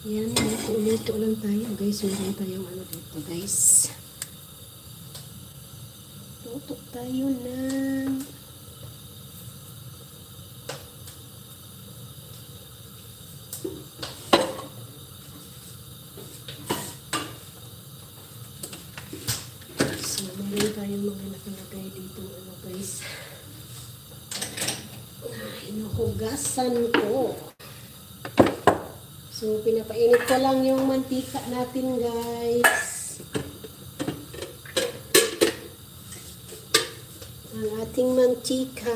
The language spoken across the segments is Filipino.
Yan, luto lang tayo guys. Meron tayong ano dito guys. Luto tayo ng So, meron tayong mga nakalagay dito ano guys. Ah, hinuhugasan ko. So, pinapainit ko lang yung mantika natin, guys. Ang ating mantika.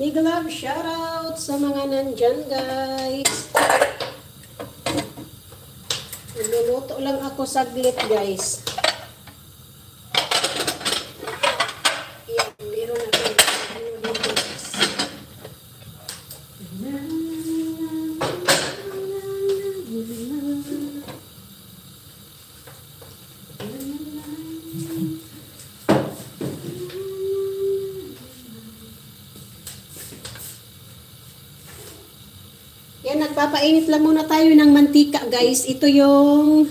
Big love shoutout sa mga nandyan, guys. Luluto lang ako saglit, guys. magpainit lang muna tayo ng mantika guys. Ito yung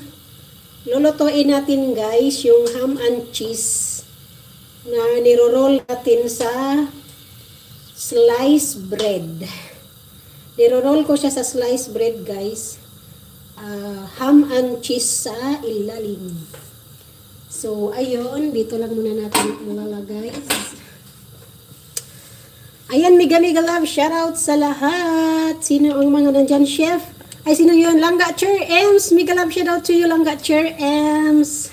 lulutuin natin guys, yung ham and cheese na niro-roll natin sa slice bread. Niro-roll ko siya sa slice bread guys. Uh, ham and cheese sa ilalim. So, ayun, dito lang muna natin ilalagay. Ayan, Miga Miga Love, shout out sa lahat. Sino ang mga nandyan, chef? Ay, sino yun? Langga Chair Ems. Miga Love, shout out to you, Langga Chair Ems.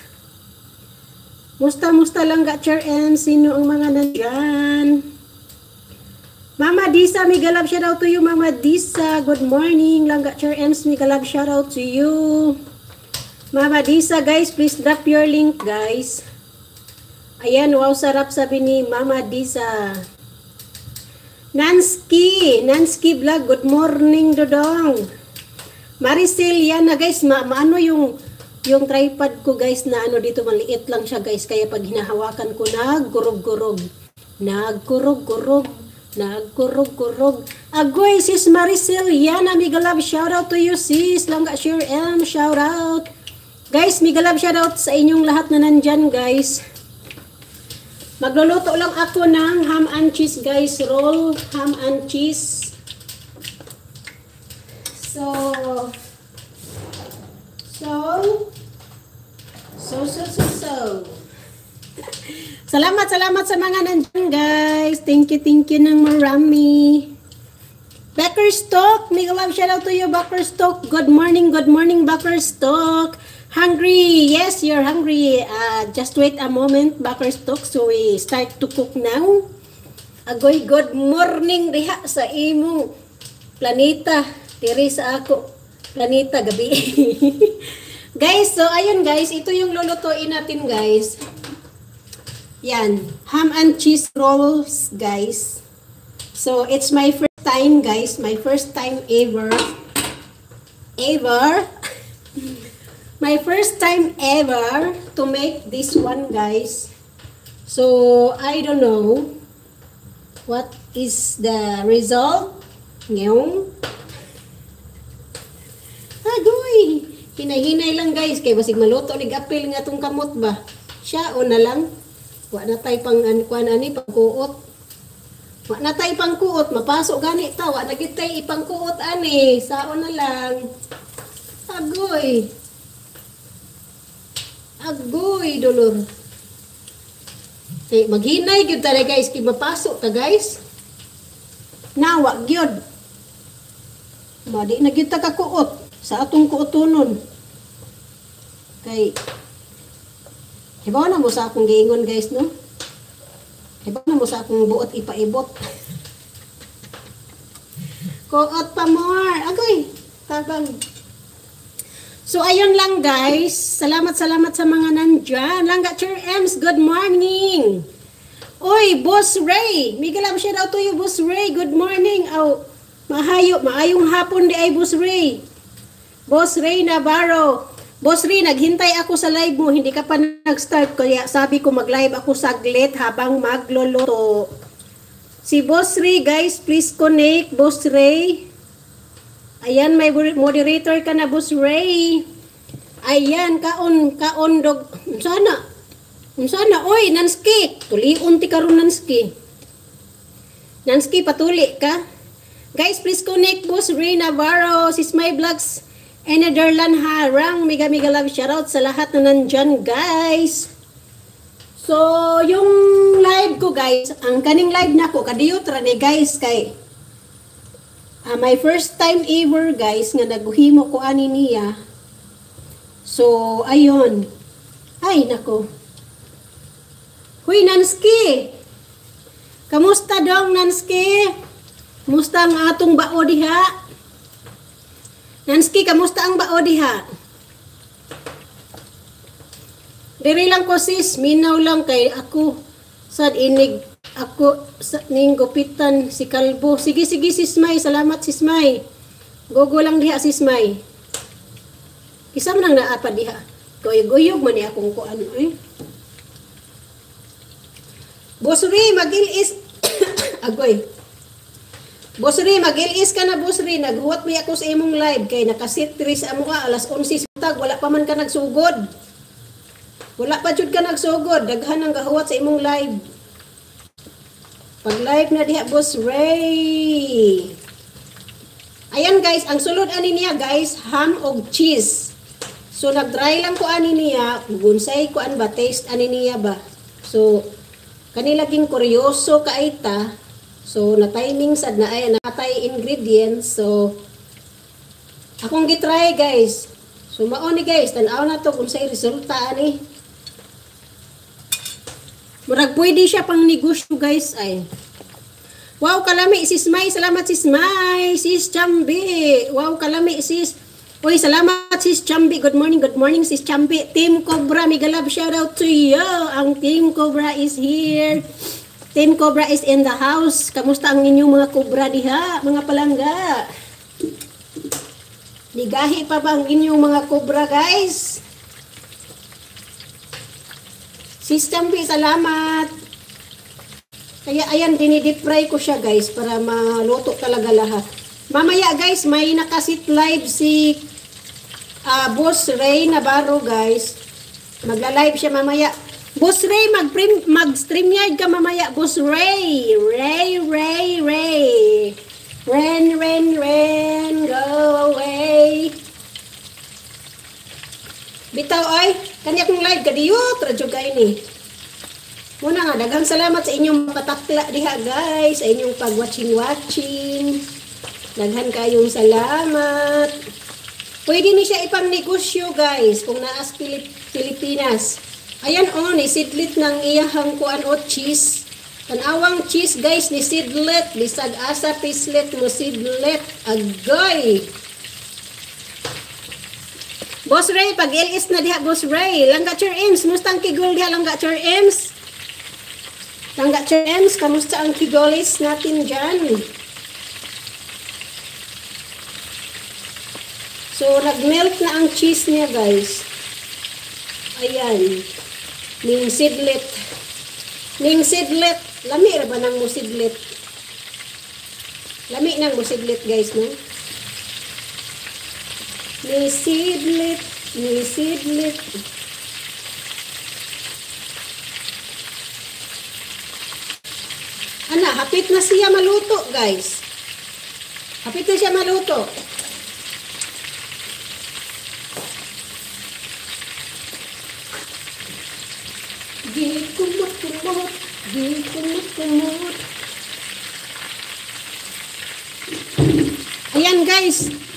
Musta, musta, Langga Chair Ems. Sino ang mga nandyan? Mama Disa, Miga Love, shout out to you, Mama Disa. Good morning, Langga Chair Ems. Miga Love, shout out to you. Mama Disa, guys, please drop your link, guys. Ayan, wow, sarap sabi ni Mama Disa. Nanski, Nanski Vlog, good morning Dodong. Maricel, yan na guys, ma maano yung yung tripod ko guys na ano dito maliit lang siya guys kaya pag hinahawakan ko naggurog-gurog naggurog-gurog naggurog-gurog agoy sis Maricel yan na, love shout out to you sis langga share, M shout out guys miga shout out sa inyong lahat na nandyan guys Magluluto lang ako ng ham and cheese guys. Roll ham and cheese. So, so, so, so, so, so. salamat, salamat sa mga nandyan guys. Thank you, thank you ng marami. Bakerstock, make a love shout out to you Stock. Good morning, good morning Bakerstock. Stock. Hungry! Yes, you're hungry. Uh, just wait a moment, backers talk. So we start to cook now. Agoy, good morning riha sa imong planeta. Tiri sa ako. Planeta, gabi. guys, so ayun guys, ito yung lulutuin natin guys. Yan, ham and cheese rolls guys. So it's my first time guys, my first time ever. Ever my first time ever to make this one guys so I don't know what is the result ngayon agoy ah, hinay-hinay lang guys kay basig maluto ni gapil nga tong kamot ba siya o na lang wa na tay pang an kuan ani pagkuot wa na tay pang kuot mapasok gani ta wa na gitay kuot, ani sao na lang agoy ah, agoy dulong. Kay eh, maghinay gyud ta guys kay mapasok ta guys. Nawa gyud. Ba di na gyud kakuot sa atong kuotonon. Kay Hibaw na mo sa akong gingon guys no. Hibaw na mo sa akong buot ipaibot. Kuot pa more. Agoy. Tabang. So, ayun lang guys. Salamat, salamat sa mga nandyan. Langga Chair Ems, good morning. Oy, Boss Ray. Miguel, I'm shout out to you, Boss Ray. Good morning. Oh, mahayo, maayong hapon di ay, Boss Ray. Boss Ray Navarro. Boss Ray, naghintay ako sa live mo. Hindi ka pa nag-start. Kaya sabi ko mag-live ako saglit habang magluluto. Si Boss Ray, guys, please connect. Boss Ray. Ayan, may moderator ka na, Boss Ray. Ayan, kaon, kaon, dog. Sana, sana, oy, nanski. Tuliun ti karon nanski. Nanski, patuli ka. Guys, please connect, Boss Ray Navarro, sis my vlogs, and Netherland Harang. Mega, mega love shoutout sa lahat na nandyan, Guys. So, yung live ko guys, ang kaning live na ko, kadiyot ni guys, kay Uh, my first time ever guys nga naguhimo ko ani niya. So ayon. Ay nako. Huy Nanski. Kamusta dong Nanski? Kamusta ang atong bao diha? Nanski, kamusta ang bao diha? Diri lang ko sis, minaw lang kay ako sad inig ako sa, ning gupitan si Kalbo. Sige, sige, sismay. Salamat, sismay. Gogo lang diha, sismay. Isa man ang naapa diha. Goyog-goyog man niya kung kuan. Eh. Bosri, mag-ilis. Agoy. Bosri, mag-ilis ka na, Bosri. Naghuwat mo ako sa imong live. Kay nakasitri sa amo ka, alas 11 tag. Wala pa man ka nagsugod. Wala pa jud ka nagsugod. Daghan ang gahuwat sa imong live. Pag-live na diha, Boss Ray. Ayan guys, ang sulod ani niya guys, ham og cheese. So nag-dry lang ko ani niya, gunsay ko an ba taste ani niya ba. So kanila king kuryoso kaita. So na timing sad na Ayan, natay ingredients. So akong gitry guys. So mao ni guys, tan-aw na to kung say resulta ani. Murag pwede siya pang negosyo guys ay. Wow, kalami sis May. Salamat sis May. Sis Chambi. Wow, kalami sis. Uy, salamat sis Chambi. Good morning, good morning sis Chambi. Team Cobra, mega love shout out to you. Ang Team Cobra is here. Team Cobra is in the house. Kamusta ang inyong mga Cobra diha? Mga palangga. Ligahi pa ba ang inyong mga Cobra guys? System B, salamat! Kaya ayan, dinidip fry ko siya guys para maluto talaga lahat. Mamaya guys, may nakasit live si uh, Boss Ray Navarro guys. Magla-live siya mamaya. Boss Ray, mag-stream mag yard ka mamaya. Boss Ray! Ray, Ray, Ray! Ren, Ren, Ren, go away! Bitaw ay, kaniyak ng live, kadiyot, radyo kayo ni. Muna nga, daghang salamat sa inyong patakla diha guys, sa inyong pag-watching-watching. Daghan kayong salamat. Pwede ni siya ipang negosyo guys, kung naas Pilip Pilipinas. Ayan o, oh, ni sidlit ng iyahang kuan o oh, cheese. Tanawang cheese guys, ni sidlit, bisag asa pislet mo sidlit. Agay! Boss Ray, pag LS na diha, Boss Ray, langga chur ims, mustang kigol diha, langga your aims. Langga chur aims. kamusta ang kigolis natin dyan? So, nag-melt na ang cheese niya, guys. Ayan. Ning sidlet. Ning sidlet. Lami ba ng musidlet? Lami ng musidlet, guys, no? ni Sidlit, ni Sidlit. Ana, hapit na siya maluto, guys. Hapit na siya maluto. Di kumot-kumot, di kumot-kumot. Ayan, guys.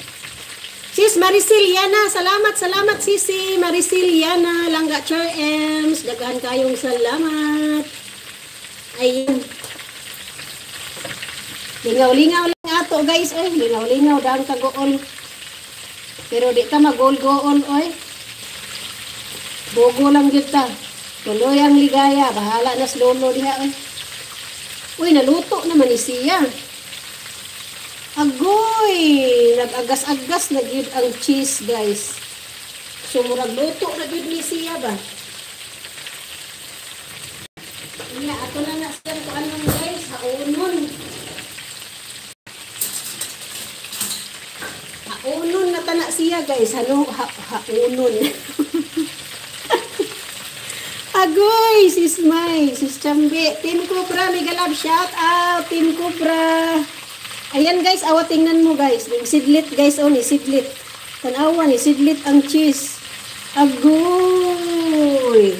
Sis Maricel salamat, salamat sisi. Maricel Yana, Langga Char Ems, daghan kayong salamat. Ayun. Lingaw-lingaw lang ato guys, oy. Lingaw-lingaw dahang kagool. Pero di ka magol-gool, oy. Bogo lang yun ta. Tuloy ang ligaya, bahala na slow slolo diha, oy. Uy, naluto naman ni siya. Agoy! Nag-agas-agas na gyud ang cheese, guys. So, murag luto na gyud ni siya ba? Iya, ato na na siya ko anong guys, Sa unon na tana siya, guys. Ano? ha, unon. Agoy, sis May, sis Chambi. Team Kupra, mega love shout out. Team Kupra. Team Cobra. Ayan guys, awa tingnan mo guys. Yung sidlit guys, o oh, ni sidlit. Tanawa ni sidlit ang cheese. Agoy!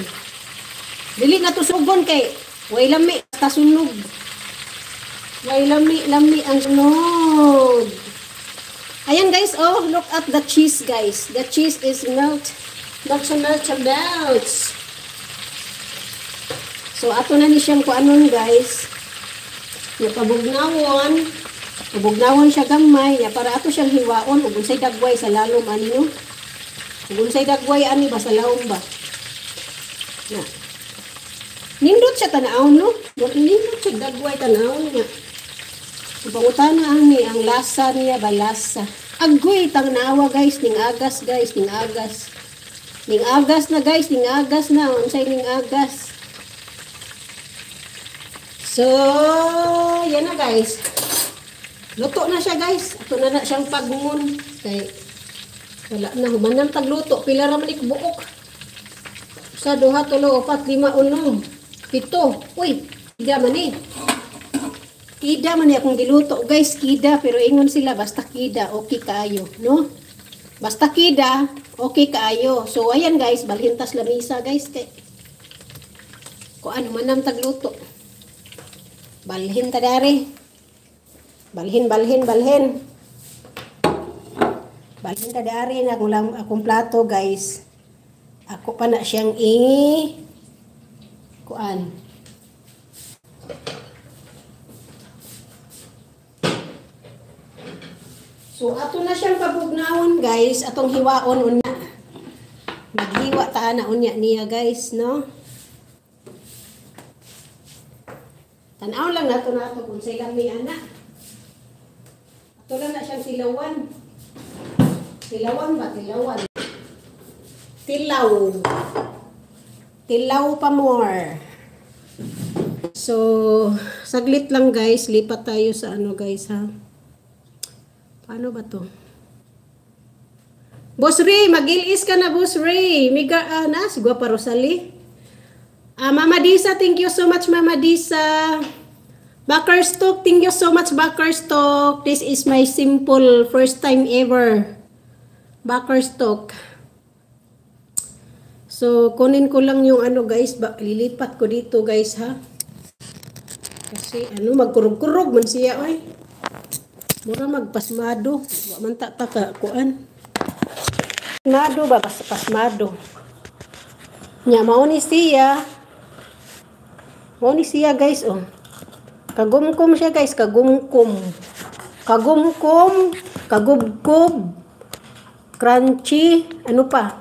Dili na tusugon kay way lami ta sunog. Way lami, lami ang sunog. Ayan guys, oh, look at the cheese guys. The cheese is melt. Not so melt to melt. So, ato na ni siyang kung anon guys. Napabugnawon. Napabugnawon. Ubugnawon siya gamay niya para ato siyang hiwaon ug unsay dagway sa lalom ani no. Ug unsay dagway ani ba sa laom ba. Na. Nindot siya tanawon no. Nindot siya dagway tanawon niya. Ubangutan na ang ang lasa niya ba lasa. Agoy tang nawa guys ning agas guys ning agas. Ning agas na guys ning agas na unsay ning agas. So, yan na guys. Luto na siya guys. Ato na na siyang pagmun. Kay wala na humanang tagluto. Pila ra man buok. Sa duha tulo opat lima unom. Pito. Uy, kida man ni. Eh. Kida man ni akong giluto guys, kida pero ingon sila basta kida okay kayo, no? Basta kida okay kaayo. So ayan guys, balhintas lamisa guys kay kuan man ang tagluto. Balhin ta dari. Balhin, balhin, balhin. Balhin ta dari na akong, akong plato, guys. Ako pa na siyang i... Kuan. So, ato na siyang pabugnaon, guys. Atong hiwaon una. Maghiwa ta na unya niya, guys, no? Tanaw lang nato na ito kung sa'y may anak. Tula na siyang silawan. Silawan ba? Tilawan. Tilaw. Tilaw pa more. So, saglit lang guys. Lipat tayo sa ano guys ha. Paano ba to? Boss Ray, mag ka na Boss Ray. Miga, uh, nas, Guapa Rosalie. Uh, Mama Disa, thank you so much Mama Disa. Backerstock, thank you so much Backerstock. This is my simple first time ever. Backerstock. So, kunin ko lang yung ano guys, ba lilipat ko dito guys ha. Kasi ano, magkurog-kurog man siya oy. Mura magpasmado. Wa man ta taka kuan. Nado ba Pas pasmado. Nya mao ni siya. Mao ni siya guys oh. Kagumkum siya guys, kagumkum. Kagumkum, kagubgub, crunchy, ano pa?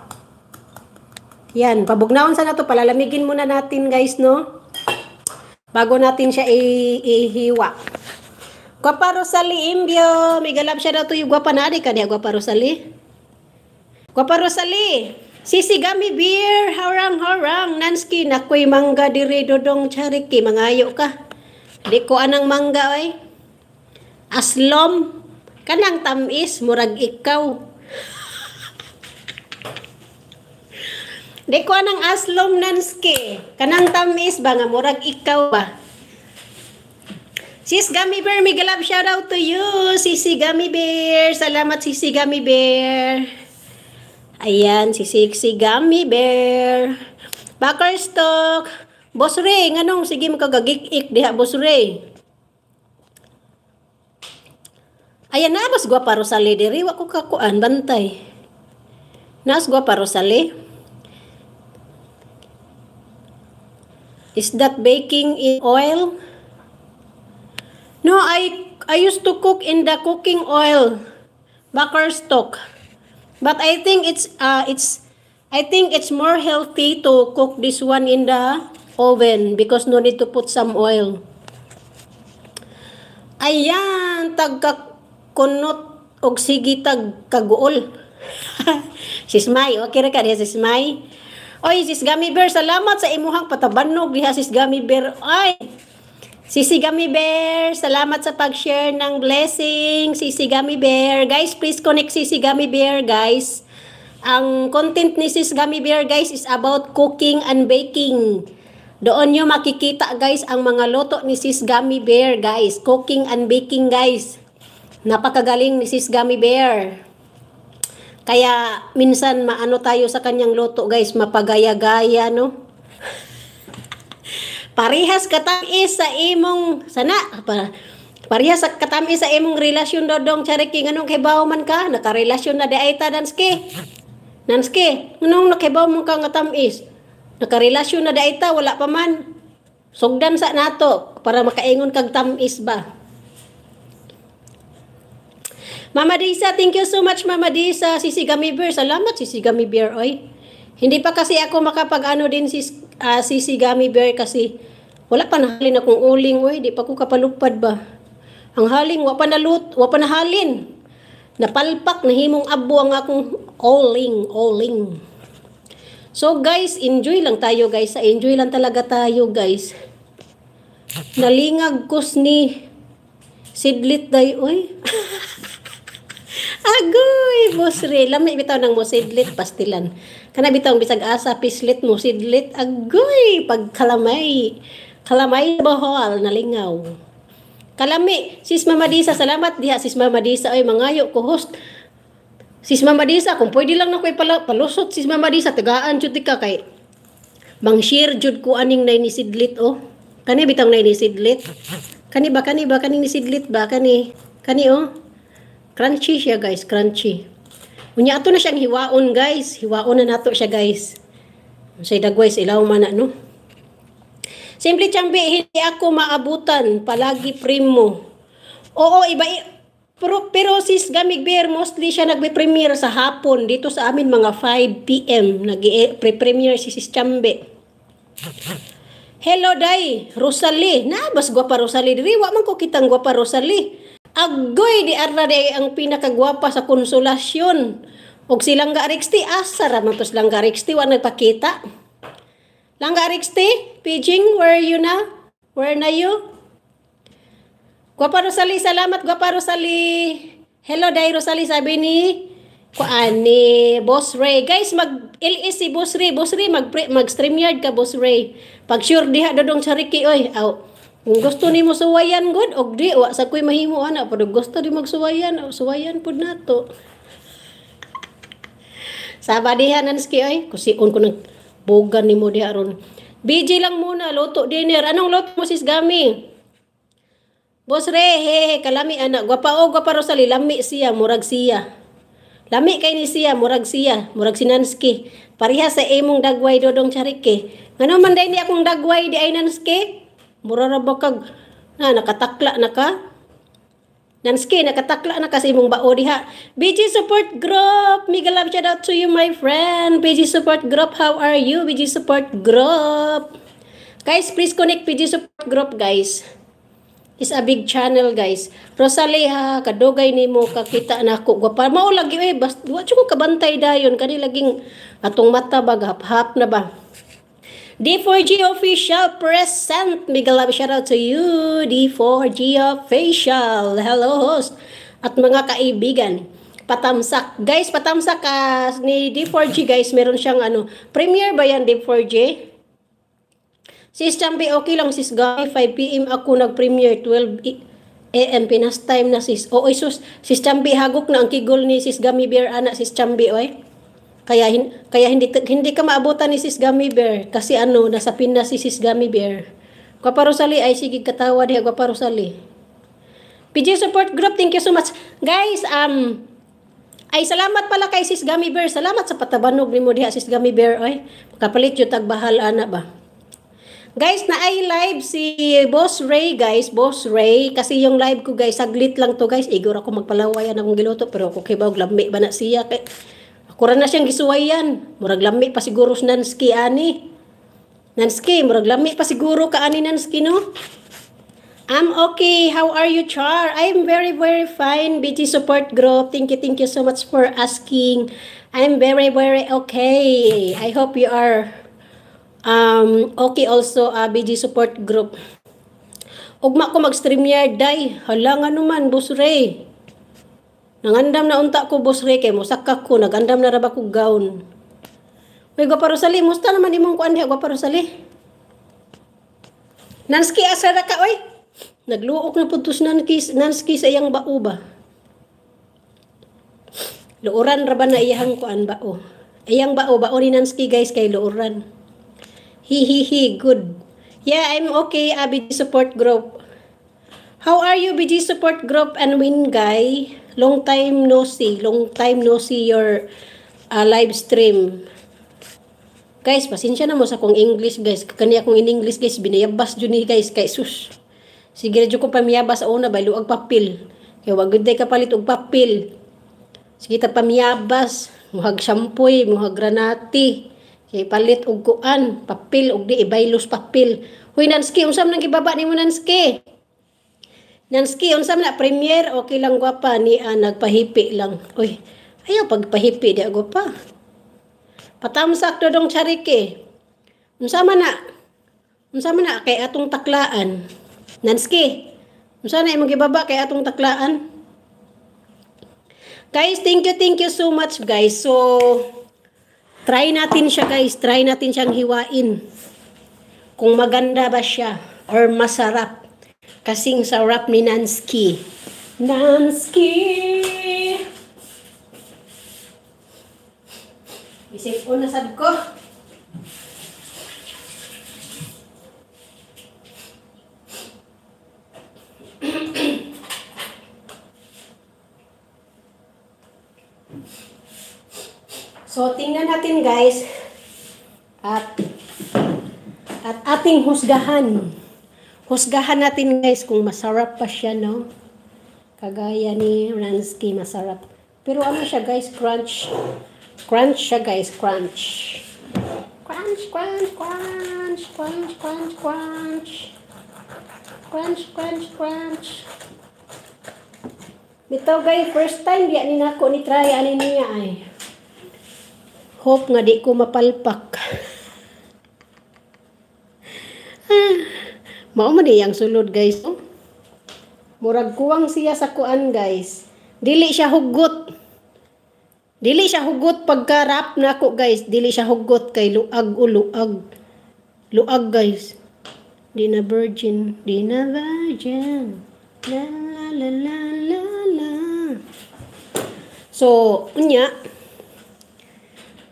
Yan, pabugnaon sana to, palalamigin muna natin guys, no? Bago natin siya ihiwa. Guapa Rosali Imbio, migalap siya na to yung guapa na ka niya, guapa Rosali. Guapa Rosali, sisigami beer, harang harang, nanski, nakoy mangga diri dodong chariki, mangayo ka. Di ko anang mangga ay. Aslom. Kanang tamis, murag ikaw. Di ko anang aslom nanski. Kanang tamis ba nga, murag ikaw ba? Sis Gummy Bear, may galap shout out to you. Sisi Gummy Bear. Salamat Sisi Gummy Bear. Ayan, si Sisi Gummy Bear. Backer stock. Boss Ray, nganong sige makagagik-ik diha, Boss Ray. Ayan na, mas guwapa Rosale, diri. Wa ko kakuan, bantay. Naas guwapa Rosale. Is that baking in oil? No, I I used to cook in the cooking oil, baker stock. But I think it's uh it's I think it's more healthy to cook this one in the oven because no need to put some oil. Ayan, tagkakunot og sige tagkaguol. sismay, okay ra ka sis sismay. Oy, sis Gummy Bear, salamat sa imuhang patabannog diha sis Gummy Bear. Ay, Sisi Gummy Bear, salamat sa pag-share ng blessing, Sisi Gummy Bear. Guys, please connect Sisi Gummy Bear, guys. Ang content ni Sis Gummy Bear, guys, is about cooking and baking. Doon nyo makikita guys ang mga loto ni Sis Gummy Bear guys. Cooking and baking guys. Napakagaling ni Sis Gummy Bear. Kaya minsan maano tayo sa kanyang loto guys. Mapagaya-gaya no. Parehas katamis sa imong sana. Parehas sa katamis sa imong relasyon dodong chariki. Anong kibaw man ka? Nakarelasyon na di ay ta danske. Nanske, nung nakibaw mo ka nga tamis, nakarelasyon na daita wala pa man sugdan sa nato para makaingon kag tamis ba Mama Disa, thank you so much Mama Disa. Sisigami Bear, salamat Sisigami Bear oy. Hindi pa kasi ako makapag-ano din si uh, ah, Sisi Bear kasi wala pa nahalin akong uling oy, di pa ko kapalupad ba. Ang haling wa pa nalut, wa pa nahalin. Napalpak himong abo ang akong uling, uling. So guys, enjoy lang tayo guys. Enjoy lang talaga tayo guys. Nalingag kus ni sidlit day oy. Agoy, boss Ray. Lami bitaw ng mo sidlit, pastilan. Kana bitaw bisag asa, pislit mo sidlit. Agoy, pagkalamay. Kalamay bohol, nalingaw. Kalami, sis Mama Disa, salamat diha sis Mama Disa. Oy, mangayo ko host. Sis Mama Disa, kung pwede lang na ko'y palusot, sis Mama Disa, tagaan jud ka kay mang-share jud ko aning nay ni sidlit oh. Kani bitang nay ni sidlit. Kani ba kani ba kani ni sidlit ba kani? Kani oh. Crunchy siya guys, crunchy. Unya ato na siyang hiwaon guys, hiwaon na nato siya guys. Say dagway sa ilaw man na no. Simple chambi, hindi ako maabutan, palagi primo. Oo, iba, pero, pero sis Gamig Bear, mostly siya nagpe-premiere sa hapon. Dito sa amin, mga 5 p.m. Nag-pre-premiere si sis Chambe. Hello, Day. Rosalie. Nabas, gwapa Rosalie. Diri, wa man ko kitang gwapa Rosalie. Agoy, di Arnade ang pinakagwapa sa konsolasyon. Og si Langga Rixti, asa ra man to si Langga Rixti, wa nagpakita. Langga Rixti, Pijing, where you na? Where na you? Guapa Rosalie, salamat Guapa Rosalie. Hello Day Rosalie, sabi ni kuan ni Boss Ray. Guys, mag LS si e Boss Ray. Boss Ray, mag, mag StreamYard ka Boss Ray. Pag sure diha dodong chariki, oy. Aw. Kung gusto ni mo suwayan good, og di, wa sa kuy mahimo ana. Pero gusto di magsuwayan, suwayan pud nato. Saba diha nanski, oy. Kusiun ko ng bugan ni mo diha ron. BJ lang muna, luto dinner. Anong luto mo sis Gami? Boss re, he, he, kalami anak. Gwapa o, oh, gwapa Rosalie, lami siya, murag siya. Lami kay ni siya, murag siya, murag sinanski. Pariha sa imong dagway dodong charike. Ngano man day ni akong dagway di ay nanski? Murarabok kag na nakatakla na ka. Nanski, nakatakla na ka sa imong bao diha. BG Support Group, Miguel love shout out to you my friend. BG Support Group, how are you? BG Support Group. Guys, please connect BG Support Group, guys is a big channel guys. Rosalie ha, kadugay nimo kakita na ako. Gwapa mao lagi eh, basta cukup ko kabantay dayon kani laging atong mata bagap hap, na ba. D4G Official present. Big love shout out to you, D4G Official. Hello host at mga kaibigan. Patamsak. Guys, patamsak ka ah, ni D4G guys. Meron siyang ano, premiere ba yan D4G? Sis Chambi, okay lang sis guy. 5 p.m. ako nag-premiere 12 e- AM Pinas time na sis. Oo, oh, sus, sis Chambi hagok na ang kigol ni sis Gami Bear ana sis Chambi oy. Kaya hin, kaya hindi hindi ka maabutan ni sis Gami Bear kasi ano nasa Pinas si sis Gami Bear. Kaparosali ay sige katawa diha kaparosali. PJ support group, thank you so much. Guys, um ay salamat pala kay sis Gami Bear. Salamat sa patabanog nimo diha sis Gami Bear oy. Kapalit yung tagbahal ana ba. Guys, na ay live si Boss Ray, guys. Boss Ray. Kasi yung live ko, guys, saglit lang to, guys. Igor ako magpalawayan akong giloto. Pero ako kibaw, glami ba na siya? Ako rin na siyang gisuway yan. Murag lami pa siguro si Nanski, ani. Nanski, murag lami pa siguro ka, ani, Nanski, no? I'm okay. How are you, Char? I'm very, very fine. BG Support Group. Thank you, thank you so much for asking. I'm very, very okay. I hope you are Um, okay also, uh, BG support group. Ugma ko mag-streamyard, day. Hala nga naman, boss Ray. Nangandam na unta ko, boss Ray, kay musakak ko. Nagandam na raba ko gown. Uy, Gwapa Rosalie, musta naman imong kuan diha, Gwapa Rosalie? Nanski asara ka, oy. Nagluok na putos nanski, nanski sa iyang bao ba? Luuran ra ba na iyahang kuan bao? Iyang bao, bao ni Nanski guys kay luuran. He he he, good. Yeah, I'm okay, ABG support group. How are you, BG support group and win guy? Long time no see. Long time no see your uh, live stream. Guys, pasensya na mo sa kong English, guys. Kani akong in English, guys. Binayabas dyan ni guys, kay sus. Sige na ko pamiyabas sa una, bay luag papil. Kaya wag good day palit, og papil. Sige ta pamiyabas. Muhag shampoo, eh. muhag granati palit og kuan, papil og di ibaylos papil. Hoy Nanski, unsam nang gibaba nimo Nanski? Nanski, unsam na premier okay lang gwapa ni ah, nagpahipi lang. Oy, ayaw pagpahipi di ako pa. Patamsak do dong charike. Unsa man na? Unsa man na kay atong taklaan? Nanski, unsa na imong gibaba kay atong taklaan? Guys, thank you, thank you so much guys. So, Try natin siya guys, try natin siyang hiwain. Kung maganda ba siya or masarap. Kasing sarap ni Nansky. Nansky! Isip ko na sad ko. So, tingnan natin guys at at ating husgahan. Husgahan natin guys kung masarap pa siya, no? Kagaya ni Ransky, masarap. Pero ano siya guys, crunch. Crunch siya guys, crunch. Crunch, crunch, crunch, crunch, crunch, crunch. Crunch, crunch, crunch. Ito guys, first time di ani nako ni try ani niya ay. Hope nga di ko mapalpak. ah, mao man yang sulod guys. Oh. Murag kuwang siya sa kuan guys. Dili siya hugot. Dili siya hugot pagka rap na ako guys. Dili siya hugot kay luag o luag. Luag guys. Di na virgin. Di na virgin. La la la la la la. So, unya.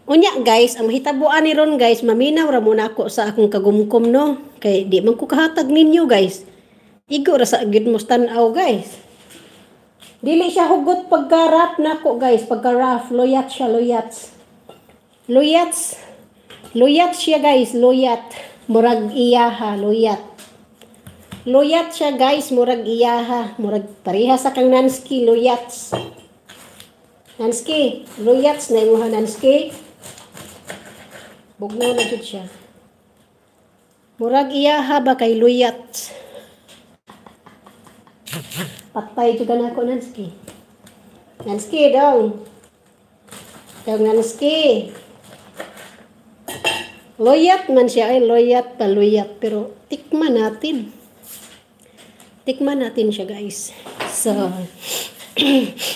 Unya guys, ang hitabuan ni ron guys, maminaw ra muna ako sa akong kagumkom no. Kay di man ko kahatag ninyo guys. Igo ra sa gyud mo aw guys. Dili siya hugot pagkarap na ko guys, pagkaraf loyat siya loyats. Loyats. Loyat siya guys, loyat. Murag iyaha, loyat. Loyat siya guys, murag iyaha, murag pareha sa kang Nanski, loyats. Nanski, loyats na imuha Nanski. Bugno na jud siya. Murag iya haba kay luyat. Patay jud na ako nanski. Nanski dong. Dong nanski. Loyat man siya ay loyat pa loyat pero tikman natin. Tikman natin siya guys. So,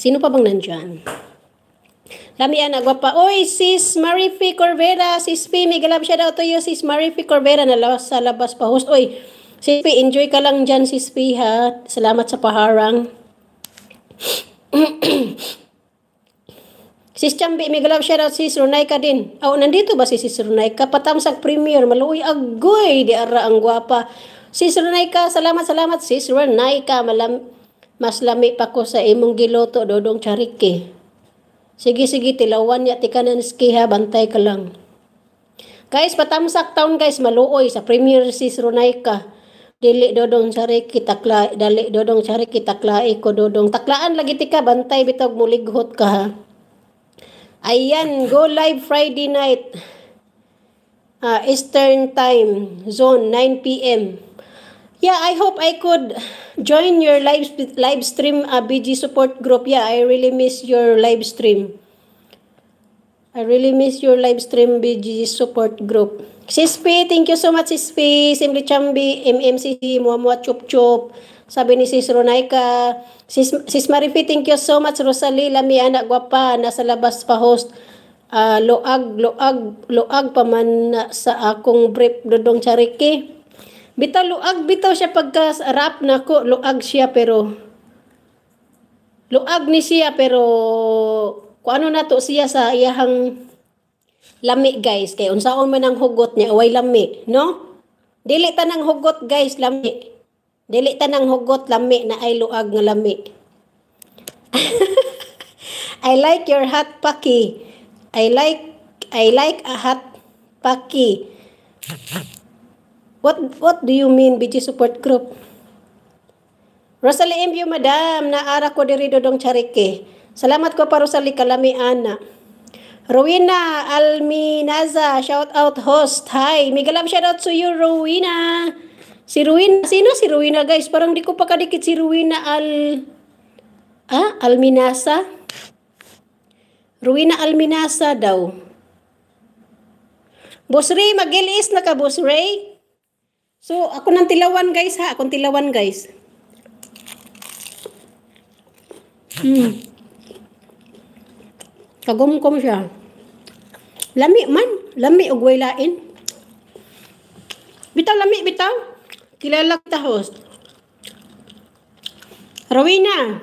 sino pa bang nandyan? Lamian ah, nagwapa. Oy, sis Marifi Corvera, sis P, may galap siya daw to you, sis Marifi Corvera, na labas sa labas pa host. Oy, sis P, enjoy ka lang dyan, sis P, ha. Salamat sa paharang. sis Chambi, may galap siya daw, sis Runaika din. din. Oh, nandito ba si sis Runaika? Patamsak premier, maluoy agoy, di ara ang gwapa. Sis Runaika, salamat, salamat, sis Runaika, malam mas lami pa ko sa imong giloto dodong charike. Sige, sige, tilawan niya, tika na bantay ka lang. Guys, patamsak taon guys, maluoy sa Premier si Runay ka. Dili dodong sari kita klai, dali dodong sari kita klai ko dodong. Taklaan lagi tika, bantay bitog mulighot ka ha. Ayan, go live Friday night. Uh, Eastern Time, Zone 9 p.m. Yeah, I hope I could join your live live stream uh, BG support group. Yeah, I really miss your live stream. I really miss your live stream BG support group. Sispi, thank you so much Sispi. Simli Chambi, MMCC, Muamua Chup Chup. Sabi ni Sis Ronaika. Sis, Sis Marifi, thank you so much Rosalie. Lami, anak guwapa. Nasa labas pa host. Uh, loag, loag, loag pa man sa akong brief dudong chariki. Bitaw luag bitaw siya pagka rap nako luag siya pero luag ni siya pero kung ano na to siya sa iyahang lami guys kay unsaon man ang hugot niya way lami no dili ta nang hugot guys lami dili ta nang hugot lami na ay luag nga lami I like your hot paki I like I like a hot paki What, what do you mean, BG support group? Rosalie MU, madam, naara ko diri dodong charike. Salamat ko pa Rosalie Kalami, ana. Rowena Alminaza, shout out host. Hi, migalam shout out to you, Rowena. Si Rowena, sino si Rowena guys? Parang di ko pa kadikit si Rowena Al... Ah, Alminasa? Rowena Alminasa daw. Boss Ray, mag na ka, Boss Ray. So, ako ng tilawan guys ha. Akong tilawan guys. Hmm. Kagumkom siya. Lami man. Lami og waylain. Bitaw lami, bitaw. Kilala kita host. Rowena.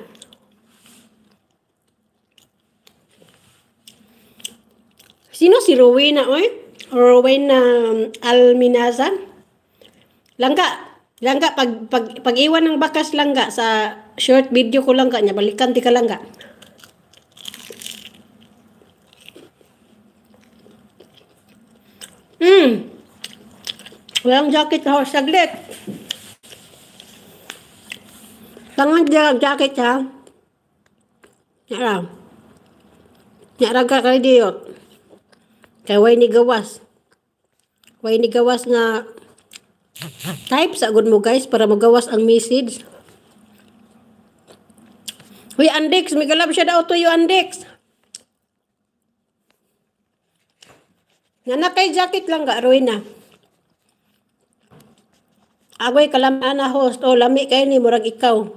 Sino si Rowena, oy? Rowena um, Alminaza. Langga. Langga, pag, pag, pag iwan ng bakas langga sa short video ko langga niya, balikan di ka langga. Hmm. Walang jacket ho, saglit. Tangan dia jacket ha. Nyara. Nyara ka kay diyot. Kay way ni gawas. Way ni gawas na Type sa good mo guys para magawas ang message. Uy, Andex, may kalab siya daw to you, Andex. Nga kay jacket lang ga, Roy na. Agoy, kalamaan na host. O, oh, lami kayo ni, murag ikaw.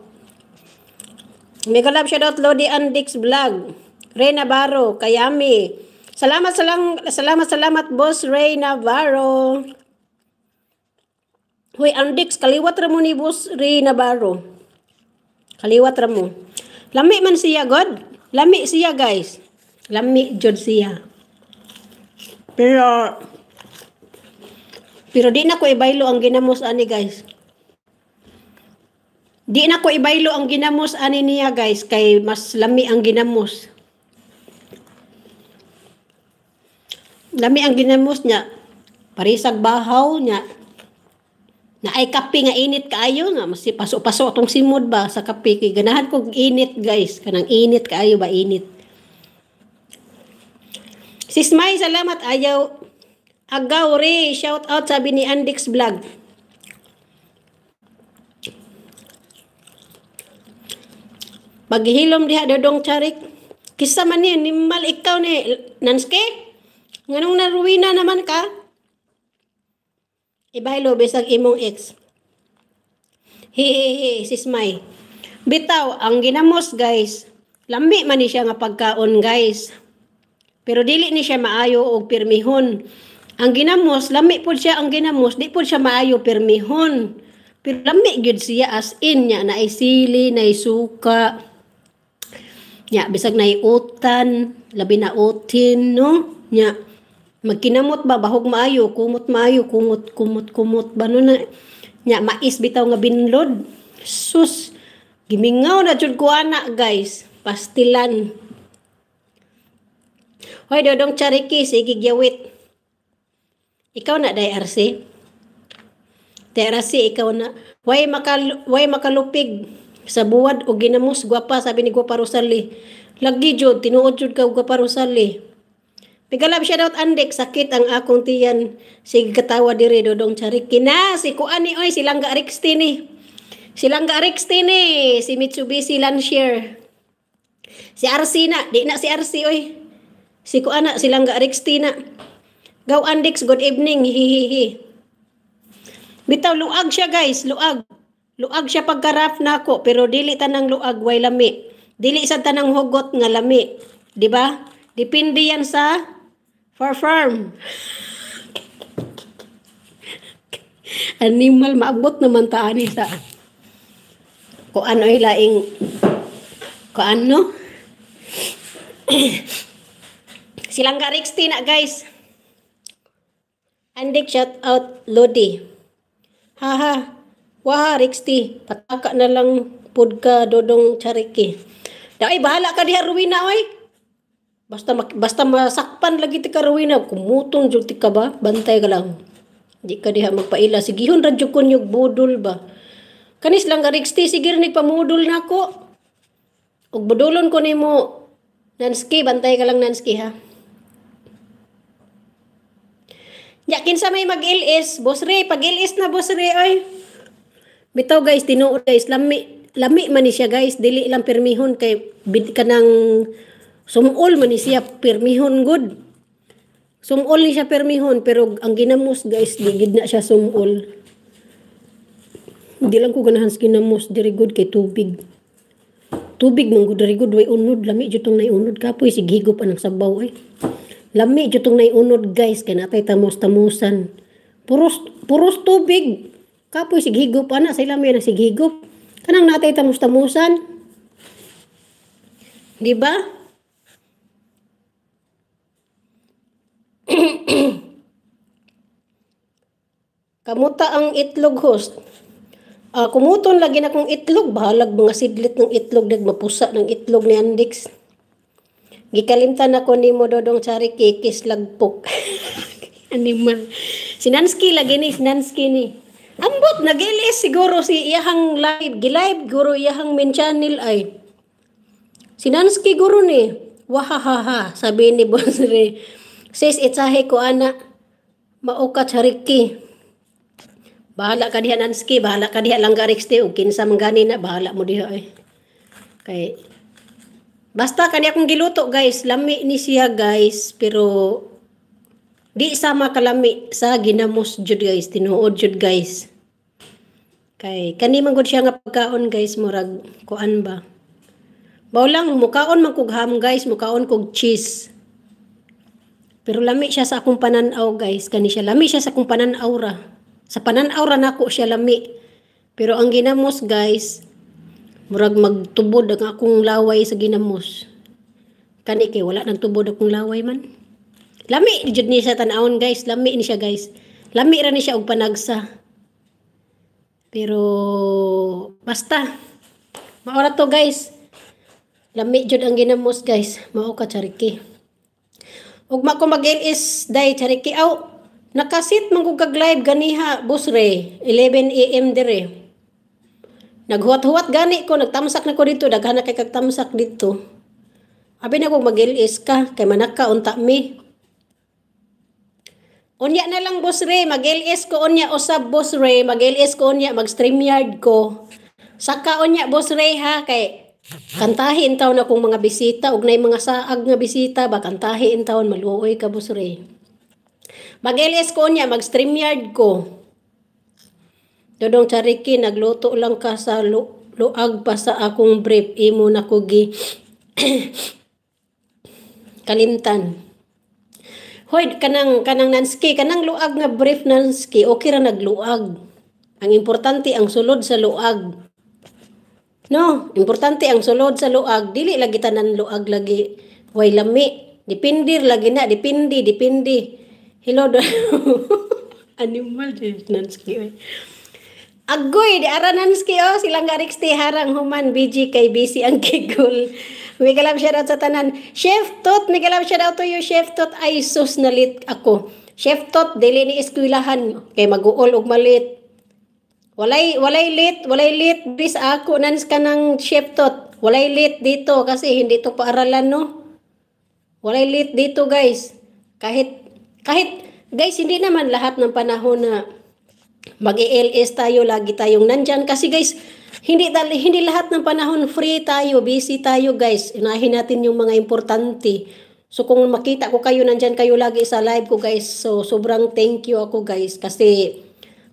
mega love siya daw to Lodi Andex Vlog. Ray Navarro, Kayami. Salamat, salang, salamat, salamat, boss Ray Navarro. Hoy, Andex, kaliwat ra mo ni Boss Ray Navarro. Kaliwat ra mo. Lami man siya, God. Lami siya, guys. Lami, jud siya. Pero, pero di na ko ibaylo ang ginamos ani, guys. Di na ko ibaylo ang ginamos ani niya, guys. Kay mas lami ang ginamos. Lami ang ginamos niya. Parisag bahaw niya na ay kape nga init kaayo nga mas paso-paso atong simod ba sa kape kay ganahan kog init guys kanang init kaayo ba init Sis Mai, salamat ayaw agaw re shout out sabi ni Andix vlog Paghilom diha dodong charik kisa man ni nimal ikaw ni Nanske nganong naruwina naman ka Ibahilo bisag imong ex. Hihihi, sismay. Bitaw, ang ginamos guys, lambi man ni siya nga pagkaon guys. Pero dili ni siya maayo og pirmihon. Ang ginamos, lami pud siya ang ginamos, di pud siya maayo pirmihon. Pero lami gyud siya as in nya na isili, na isuka. Nya bisag na utan, labi na utin, no? Nya magkinamot ba bahog maayo kumot maayo kumot kumot kumot bano na nya mais bitaw nga binlod sus gimingaw na jud ko ana guys pastilan hoy dodong chariki sige gyawit ikaw na day RC Terasi ikaw na way makal way makalupig sa buwad o ginamos gwapa sabi ni Gwapa Rosali lagi jud tinuod jud ka gwapa Rosali Tigalab shout out Andek, sakit ang akong tiyan. Sige katawa diri dodong chariki na si kuani oy silang ga Rixtini. Silang ga Rixtini, si Mitsubishi Lancer. Si Arsina di na si RC oy. Si kuana silang ga Rixtina. Gaw Andex, good evening. Hihihi. Bitaw luag siya guys, luag. Luag siya pagkaraf na ako, pero dili tanang luag way lami. Dili sa tanang hugot nga lami, di ba? Depende yan sa For farm. Animal, maabot naman ta ani sa ko ano ilaing ko ano silang ka na guys Andik shout out Lodi haha waha 60 pataka na lang pud ka dodong chariki Dai bahala ka diha ruwina oy Basta basta masakpan lagi ti karawina, kumuton jud ti ba? Bantay ka lang. Di ka diha magpaila. Sigihon ra jud kun budol ba. Kanis lang ka Rixti, sige rin pamudol na ko. Ug budulon ko nimo Nanski, bantay ka lang Nanski ha. Ya, kinsa may mag-ilis, boss Ray, pag-ilis na boss Ray, oy. Bitaw guys, tinuod guys, lami, lami man siya guys, dili lang permihon kay bid kanang Sumol man ni siya permihon good. Sumol ni siya permihon pero ang ginamos guys digid na siya sumol. Di lang ko ganahan sa ginamos diri good kay tubig. Tubig man good diri good way unod lami jud tong naiunod kapoy sige higop anang sabaw ay. Eh. Lami jutong tong naiunod guys kay natay tamos-tamusan. Puros puros tubig. Kapoy sige higop ana sa lami na si higop. Kanang natay tamos-tamusan. Di ba? Kamuta ang itlog host. Uh, kumuton lagi na kong itlog. Bahalag mga sidlit ng itlog. Nagmapusa ng itlog ni Andix. Gikalimtan ako ni mo dodong chari kikis lagpok. Animal. Sinansky lagi ni. Sinansky ni. Ambot, nagilis siguro si iyahang live. Gilive guru iyahang main channel ay. Sinansky guru ni. Wahahaha. Sabi ni Bonsre. Sis, itsahe ko ana. Maukat chariki. Bahala ka diha Nanski, bahala ka diha lang garix ti, kinsa man gani na, bahala mo diha ay. Eh. Kay Basta kani akong giluto guys, lami ni siya guys, pero di sama kalami sa ginamos jud guys, tinuod jud guys. Kay kani man siya nga pagkaon guys, murag kuan ba. Bao lang mukaon man kog ham guys, mukaon kog cheese. Pero lami siya sa akong pananaw guys. Kani siya lami siya sa akong pananaw ra. Sa pananaw ra nako siya lami. Pero ang ginamos guys, murag magtubod ang akong laway sa ginamos. Kani kay wala nang tubod akong laway man. Lami jud ni sa tanawon guys, lami ni siya guys. Lami ra ni siya og panagsa. Pero basta maura to guys. Lami jud ang ginamos guys, mao ka chariki. Ugma ko mag-LS day charikiaw. Nakasit manggugag live ganiha busre 11 AM dere. Naghuwat-huwat gani ko nagtamsak na ko dito daghana kay kagtamsak dito. Abi na ko mag-LS ka kay manaka unta mi. Unya na lang boss Ray, mag ko unya usab boss Ray, mag ko unya mag-streamyard ko. Saka unya boss Ray ha kay Kantahin na akong mga bisita, nay mga saag nga bisita, ba kantahin taon, maluoy ka busuri. Mag-LS ko niya, mag-StreamYard ko. Dodong Chariki, nagluto lang ka sa lu luag pa sa akong brief, imo na ko kalimtan. Hoy, kanang kanang nanski, kanang luag nga brief nanski, okay ra nagluag. Ang importante ang sulod sa luag. No, importante ang sulod sa luag. Dili lagi tanan luag lagi. Way lami. Dipindir lagi na. Dipindi, dipindi. Hello, Animal Nanski. Agoy, di arananski oh. Silang garix harang human. BG kay BC ang kigol. May kalam shoutout sa tanan. Chef Tot, may kalam shoutout to you, Chef Tot. Ay, sus, nalit ako. Chef Tot, dili ni eskwilahan. Kay mag-uol og malit. Walay walay late, walay late bis ako nan kanang tot. Walay late dito kasi hindi to paaralan no. Walay late dito guys. Kahit kahit guys hindi naman lahat ng panahon na mag-ELS tayo, lagi tayong nandiyan Kasi guys, hindi, hindi lahat ng panahon free tayo, busy tayo guys. Inahin natin yung mga importante. So kung makita ko kayo, nandiyan kayo lagi sa live ko guys. So sobrang thank you ako guys. Kasi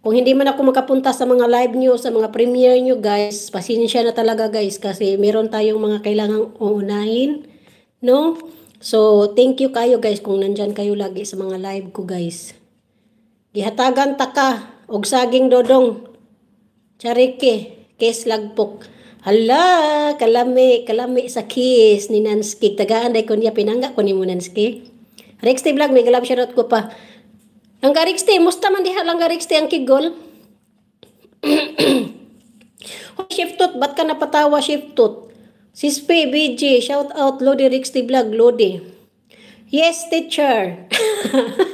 kung hindi man ako makapunta sa mga live nyo, sa mga premiere nyo, guys, pasensya na talaga, guys, kasi meron tayong mga kailangang uunahin, no? So, thank you kayo, guys, kung nandyan kayo lagi sa mga live ko, guys. Gihatagan taka, og saging dodong, charike, kes lagpok. Hala, kalami, kalami sa kiss ni Nanski. Tagaan day ko niya, pinangga ko ni mo Nanski. Rex t may galap ko pa. Ang garigste, musta man diha lang garigste ang kigol? shift tooth, ba't ka napatawa shift tooth? Sis P, BJ, shout out Lodi Rixte Vlog, Lodi. Yes, teacher.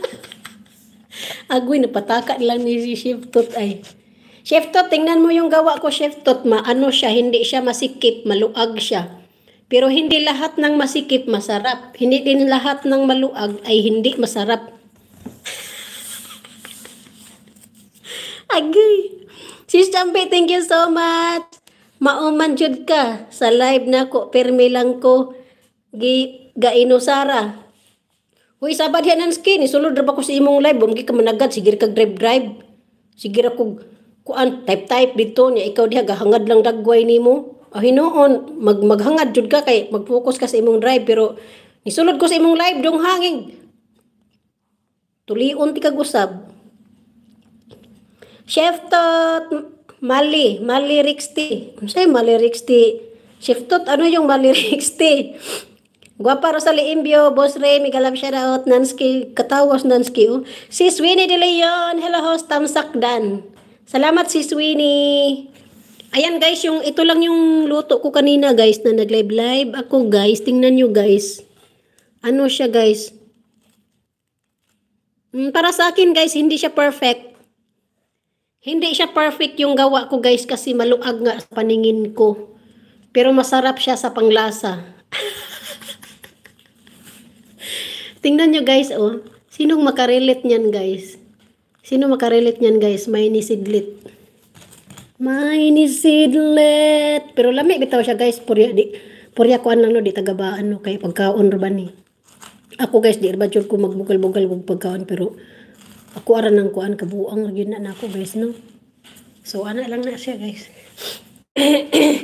Agoy, napataka lang ni si Chef Tot ay. Chef Tot, tingnan mo yung gawa ko, Chef Tot. Maano siya, hindi siya masikip, maluag siya. Pero hindi lahat ng masikip masarap. Hindi din lahat ng maluag ay hindi masarap. Agay. Sis Champi, thank you so much. Mauman jud ka sa live na ko. Pirmi lang ko. Gi, Sara. Uy, sabad yan ang skin. Isulod ra ba ko sa imong live. Bumagi ka managat. Sigir ka drive-drive. Sige ra ko kuan type-type dito niya. Ikaw diha gahangad lang dagway nimo. Ah, hinoon, mag maghangad jud ka kay mag-focus ka sa imong drive pero isulod ko sa imong live dong hanging. Tulion ti kag usab. Sheftot Mali, Mali Rixti. Say Mali Rixti. Sheftot ano yung Mali Rixti? Guwapa Rosalie Imbio, Boss Ray, Migalab Shoutout, Nanski, Katawas Nanski. Oh. Si Sweeney De Leon, hello host, Tamsakdan. Salamat Sis Winnie. Ayan guys, yung ito lang yung luto ko kanina guys na nag-live live ako guys. Tingnan nyo guys. Ano siya guys? Hmm, para sa akin guys, hindi siya perfect. Hindi siya perfect yung gawa ko guys kasi maluag nga sa paningin ko. Pero masarap siya sa panglasa. Tingnan nyo guys oh. Sinong makarelate niyan guys? Sino makarelate niyan guys? May ni May ni Pero lami bitaw siya guys. Purya, di, purya ko lang no. Di tagabaan no. Kaya pagkaon ro ba ni. Ako guys, di ba ko magbugal-bugal kung pagkaon. Pero ako aran ng kuan kabuang gyud na nako guys no. So ana lang na siya guys.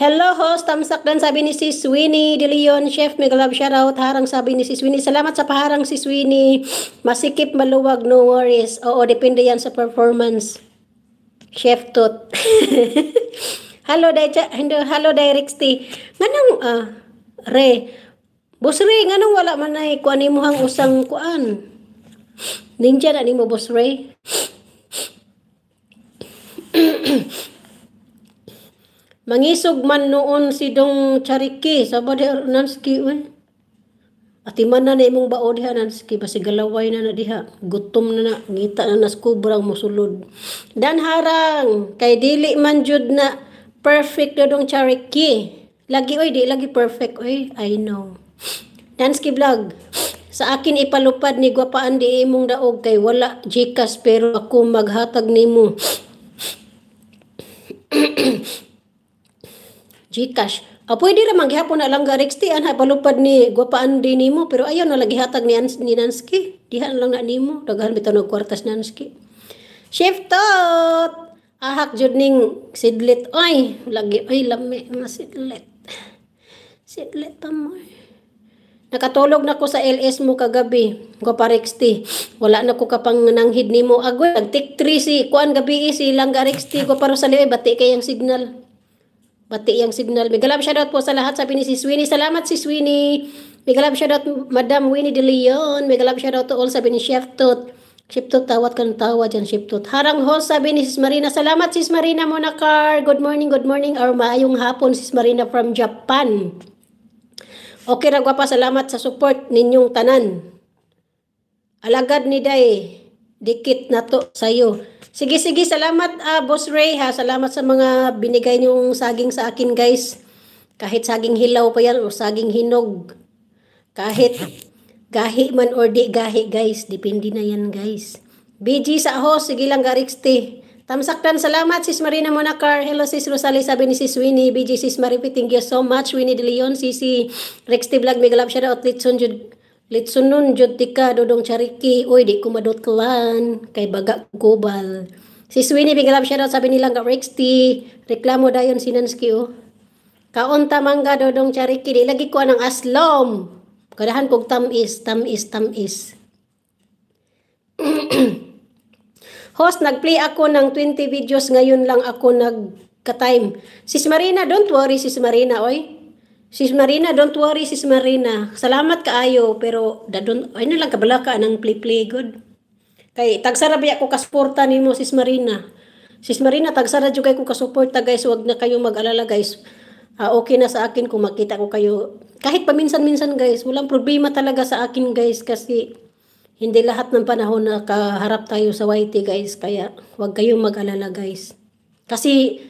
Hello host, tamsak tamsakdan sabi ni si Sweeney De Leon, chef, mega love shout out. Harang sabi ni si Sweeney. Salamat sa paharang si Sweeney. Masikip, maluwag, no worries. Oo, depende yan sa performance. Chef tot hello, Day, hello, Day Rixty. Manong, uh, ah, Re, Boss Ray, nga nung wala man ay kuan mo hang usang kuan. Ninja na mo, Boss Ray. Mangisog man noon si Dong Chariki sa body Nanski un. Atiman na na imong baod diha Nanski basi galaway na na diha. Gutom na na ngita na nas kubrang mosulod. Dan harang kay dili man jud na perfect na Dong Chariki. Lagi oy di lagi perfect oy. I know. Dansky Vlog, sa akin ipalupad ni gwapaan di imong daog kay wala jikas pero ako maghatag nimo. jikas. Ah, pwede ra manghihapon na lang garixti anha palupad ni gwapaan di nimo pero ayaw na lagi hatag ni, Ans ni Nansky. Dihan lang na nimo daghan bitaw na kwartas Nansky. Shift out. Ahak jud ning sidlit oy lagi oy lami masidlit. Sidlit pa mo. Nakatulog na ko sa LS mo kagabi. Ko parexti. Wala na ko kapang nanghid ni mo. Agoy, nagtik 3 si kuan gabi eh, si Langga Rexti. Ko para sa liway, bati kay ang signal. Bati ang signal. Migalab shoutout po sa lahat. Sabi ni si Sweeney. Salamat si Sweeney. Migalab shoutout Madam Winnie De Leon. Migalab shoutout to all. Sabi ni Chef Tut. Chef Tut, tawat ka ng tawa dyan, Chef Tut. Harang host, sabi ni Sis Marina. Salamat, Sis Marina Monakar. Good morning, good morning, or maayong hapon, Sis Marina from Japan. Okay ra gwapa salamat sa support ninyong tanan. Alagad ni Day, dikit na to sa'yo. Sige, sige, salamat uh, Boss Ray ha. Salamat sa mga binigay niyong saging sa akin guys. Kahit saging hilaw pa yan o saging hinog. Kahit gahi man or di gahi guys. Depende na yan guys. BG sa host, sige lang garixte. Tamsaktan, salamat sis Marina Monacar. Hello sis Rosalie, sabi ni sis Winnie. BG sis Maripi, thank you so much. Winnie De Leon, sis Rex T. Vlog, Megalab Shara, at Litson Jud. Litson nun, Jud Tika, Dodong Chariki. Uy, di kumadot klan. Kay Baga Gobal. Sis Winnie, Megalab Shara, sabi nila nga Rex T. Reklamo dayon sinanski oh. Kaunta mangga Dodong Chariki. Di lagi ko ng aslom. Kadahan kog tamis, tamis, tamis. Host, nag-play ako ng 20 videos, ngayon lang ako nagka-time. Sis Marina, don't worry, Sis Marina, oy. Sis Marina, don't worry, Sis Marina. Salamat kaayo, pero da don't, ay na ano lang kabala ka ng play-play, good. Kay, tagsarabi ako kasporta ni mo, Sis Marina. Sis Marina, tagsara dyan kayo ko kasuporta, guys. Huwag na kayo mag-alala, guys. Uh, okay na sa akin kung makita ko kayo. Kahit paminsan-minsan, guys. Walang problema talaga sa akin, guys, kasi hindi lahat ng panahon nakaharap tayo sa YT guys, kaya huwag kayong mag-alala guys. Kasi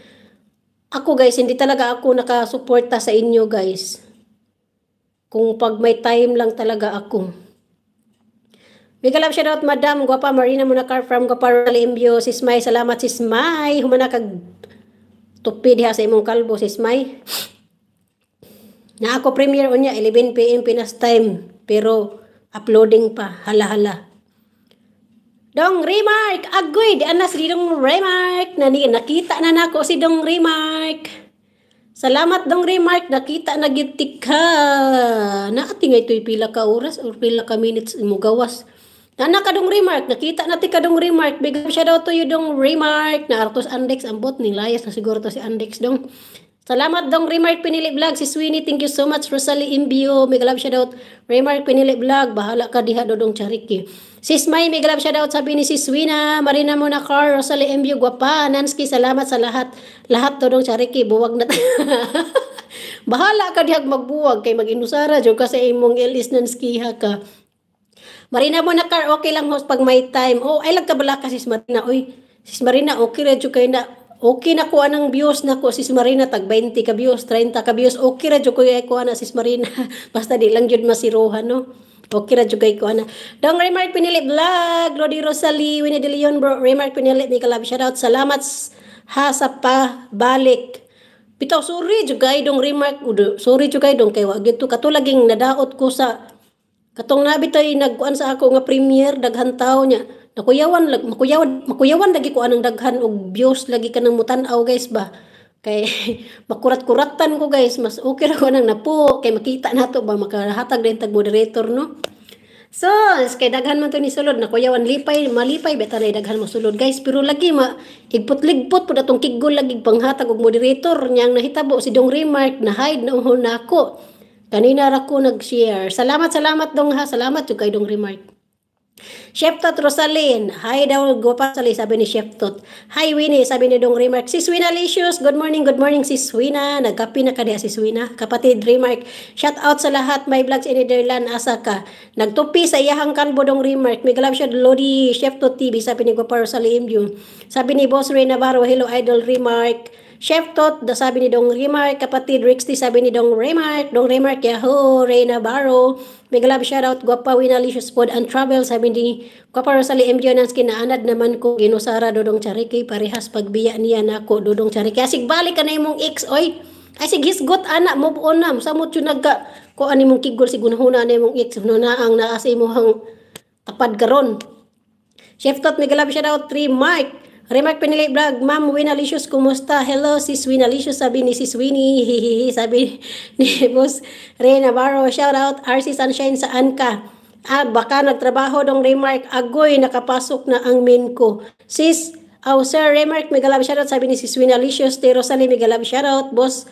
ako guys, hindi talaga ako nakasuporta sa inyo guys. Kung pag may time lang talaga ako. Big love shout out Madam Guapa Marina Munakar from Guapa Limbio sis May salamat sis May humana kag tupi diha sa imong kalbo sis May Na ako premiere unya 11 PM Pinas time pero Uploading pa. Hala-hala. Dong Remark! Agoy! Di anas si Dong Remark! Nani, nakita na nako si Dong Remark! Salamat Dong Remark! Nakita na gitik ka! Naati nga ito'y pila ka oras or pila ka minutes mo gawas. Na ka Dong Remark! Nakita na ti ka Dong Remark! Big up siya to you Dong Remark! Na artos Andex ang bot ni Layas na siguro to si Andex Dong. Salamat dong Remark Pinili Vlog. Si Sweeney, thank you so much. Rosalie Imbio, may galap shoutout. Remark Pinili Vlog, bahala ka diha dodong chariki. Sis May, may galap shoutout. Sabi ni si Swina, Marina Mona Car, Rosalie Imbio, gwapa. Nanski, salamat sa lahat. Lahat dodong chariki, buwag na bahala ka diha magbuwag kay maginusara jud kasi imong LS Nanski ha ka. Marina Mona Car, okay lang host pag may time. Oh, ay lag ka bala ka sis Marina. Oy, sis Marina, okay ra jud kay na okay na kuha ng views na ko sis Marina tag 20 ka views 30 ka views okay ra jud ko ay kuha na sis Marina basta di lang jud masiruhan no Okay ra jugay ko ana. Dong remark pinili vlog Lodi Rosalie Winnie De Leon bro remark pinili ni kalab shout out salamat ha sa pa balik. Bitaw sorry jugay dong remark udo jud jugay dong kay wa gitu katulaging nadaot ko sa katong nabitay nagkuan sa ako nga premier daghan tawo nya nakuyawan lag makuyawan makuyawan lagi ko anang daghan og views lagi ka nang mutan-aw guys ba kay makurat-kuratan ko guys mas okay ra ko nang napo kay makita nato ba makahatag din tag moderator no So, kay daghan man to ni sulod na kuyawan lipay, malipay beta na daghan mo sulod guys, pero lagi ma igput-ligput pud atong kiggol lagi panghatag og moderator niyang nahitabo si Dong Remark na hide na uhon nako. Kanina ra ko nag-share. Salamat, salamat dong ha. Salamat jud kay Dong Remark. Chef Tot Rosalyn, hi daw Gopasali, sabi ni Chef Tot. Hi Winnie, sabi ni Dong Remark. Sis Wina Licious, good morning, good morning Sis Wina. Nagkapi na ka niya Sis Wina. Kapatid Remark, shout out sa lahat, my vlogs in Netherland, asa ka. Nagtupi sa iyahang kalbo Dong Remark. May galap siya, Lodi, Chef Tot TV, sabi ni Gopasali Imdyung. Sabi ni Boss Ray Navarro, hello Idol Remark. Chef Tot, da sabi ni Dong Remark, kapatid Rixty, sabi ni Dong Remark, Dong Remark, Yahoo, Ray Navarro, may galab shoutout, guwapa winalicious pod and travel, sabi ni Guwapa Rosalie M. Jonas, kinaanad naman ko, ginusara dodong chariki, parehas pagbiya niya na ko, dodong chariki. Asig balik ka na imong ex, oy. Asig hisgot, anak, move on na. sa mo nagka, ko ani mong kigol, sigunahuna na imong ex, no na ang naasay mo hang tapad garon Chef Tot, may galab shoutout, 3 Mike. Remark Pinili Vlog, Ma'am Winalicious, kumusta? Hello, sis Winalicious, sabi ni sis Winnie, hihihi, sabi ni Boss Ray Navarro, shout out, RC Sunshine, saan ka? Ah, baka nagtrabaho dong Remark, agoy, nakapasok na ang min ko. Sis, oh sir, Remark, shout out, sabi ni sis Winalicious, T. Rosalie, shout out. Boss,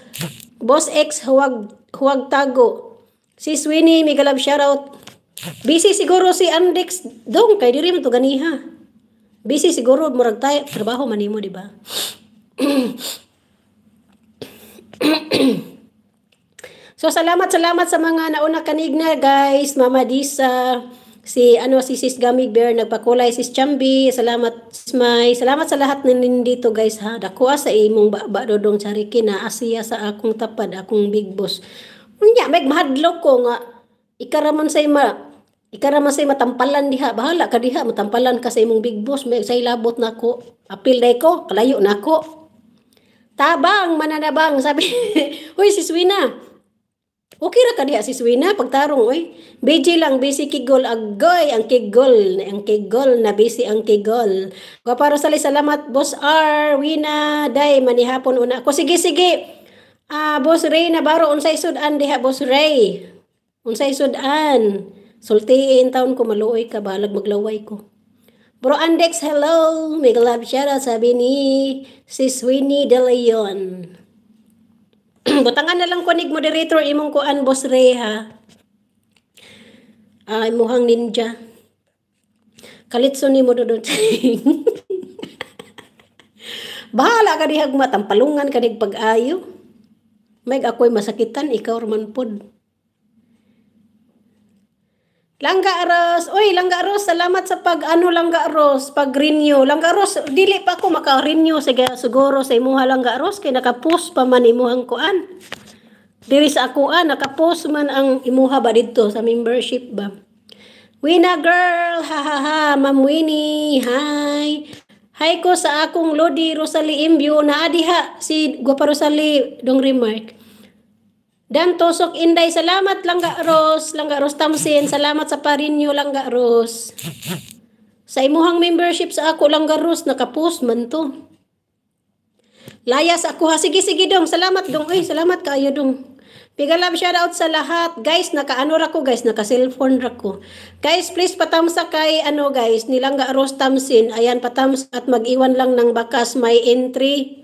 Boss X, huwag, huwag tago. Sis Winnie, shout out. Busy siguro si Andex dong, kay diri man to ganiha. Busy siguro murag tayo trabaho man manimo di ba? so salamat salamat sa mga nauna kanigna guys, Mama Disa, si ano si Sis Gamig Bear nagpakulay sis Chambi, salamat Smay, salamat sa lahat na dito guys ha. Dako sa imong ba, ba dodong chariki na asiya sa akong tapad akong big boss. Unya, may mahadlok ko nga ikaramon sa ima Ikaraman say matampalan diha, bahala ka diha, matampalan ka sa imong big boss, may say labot na ko. Apil na ko, kalayo na ko. Tabang, mananabang, sabi. huy, si Swina. Okay ra ka diha si Swina, pagtarong, uy. BJ lang, busy kigol, agoy, ang kigol, ang kigol, na busy ang kigol. Kaparo sali, salamat, boss R, Wina, day, manihapon una. Ko, sige, sige. Ah, boss Ray, na baro, unsay sudan diha, boss Ray. Unsay sudan. Sulti in town ko maluoy ka, balag maglaway ko. Bro Andex, hello! May love shoutout, sabi ni si Sweeney De Leon. Butangan na lang ko nig moderator imong ko an boss Ray ha. Ay uh, muhang ninja. Kalitso ni mo dodot. Bahala ka dihag matampalungan kanig pag-ayo. Meg ako'y masakitan, ikaw man pod. Langga Ros, oy Langga Ros, salamat sa pag ano Langga Ros, pag renew. Langga Ros, dili pa ko maka-renew sige siguro sa imuha Langga Ros kay naka-post pa man imong kuan. Diri sa akuan ah, naka-post man ang imuha ba didto sa membership ba. Wina girl, ha ha ha, Ma'am Winnie, hi. Hi ko sa akong Lodi Rosalie Imbio na adiha si Guapa Rosalie dong remark. Dan tosok Inday, salamat Langga Ros. Langga Ros Tamsin, salamat sa parinyo Langga Ros. Sa imuhang membership sa ako Langga Ros, nakapost man to. Layas ako ha. Sige, sige dong. Salamat dong. Uy, salamat kaayo dong. Pigalab shout out sa lahat. Guys, nakaano ra ko guys, naka cellphone ra ko. Guys, please patamsa kay ano guys, nilangga Ros Tamsin. Ayan, patamsa at mag-iwan lang ng bakas may entry.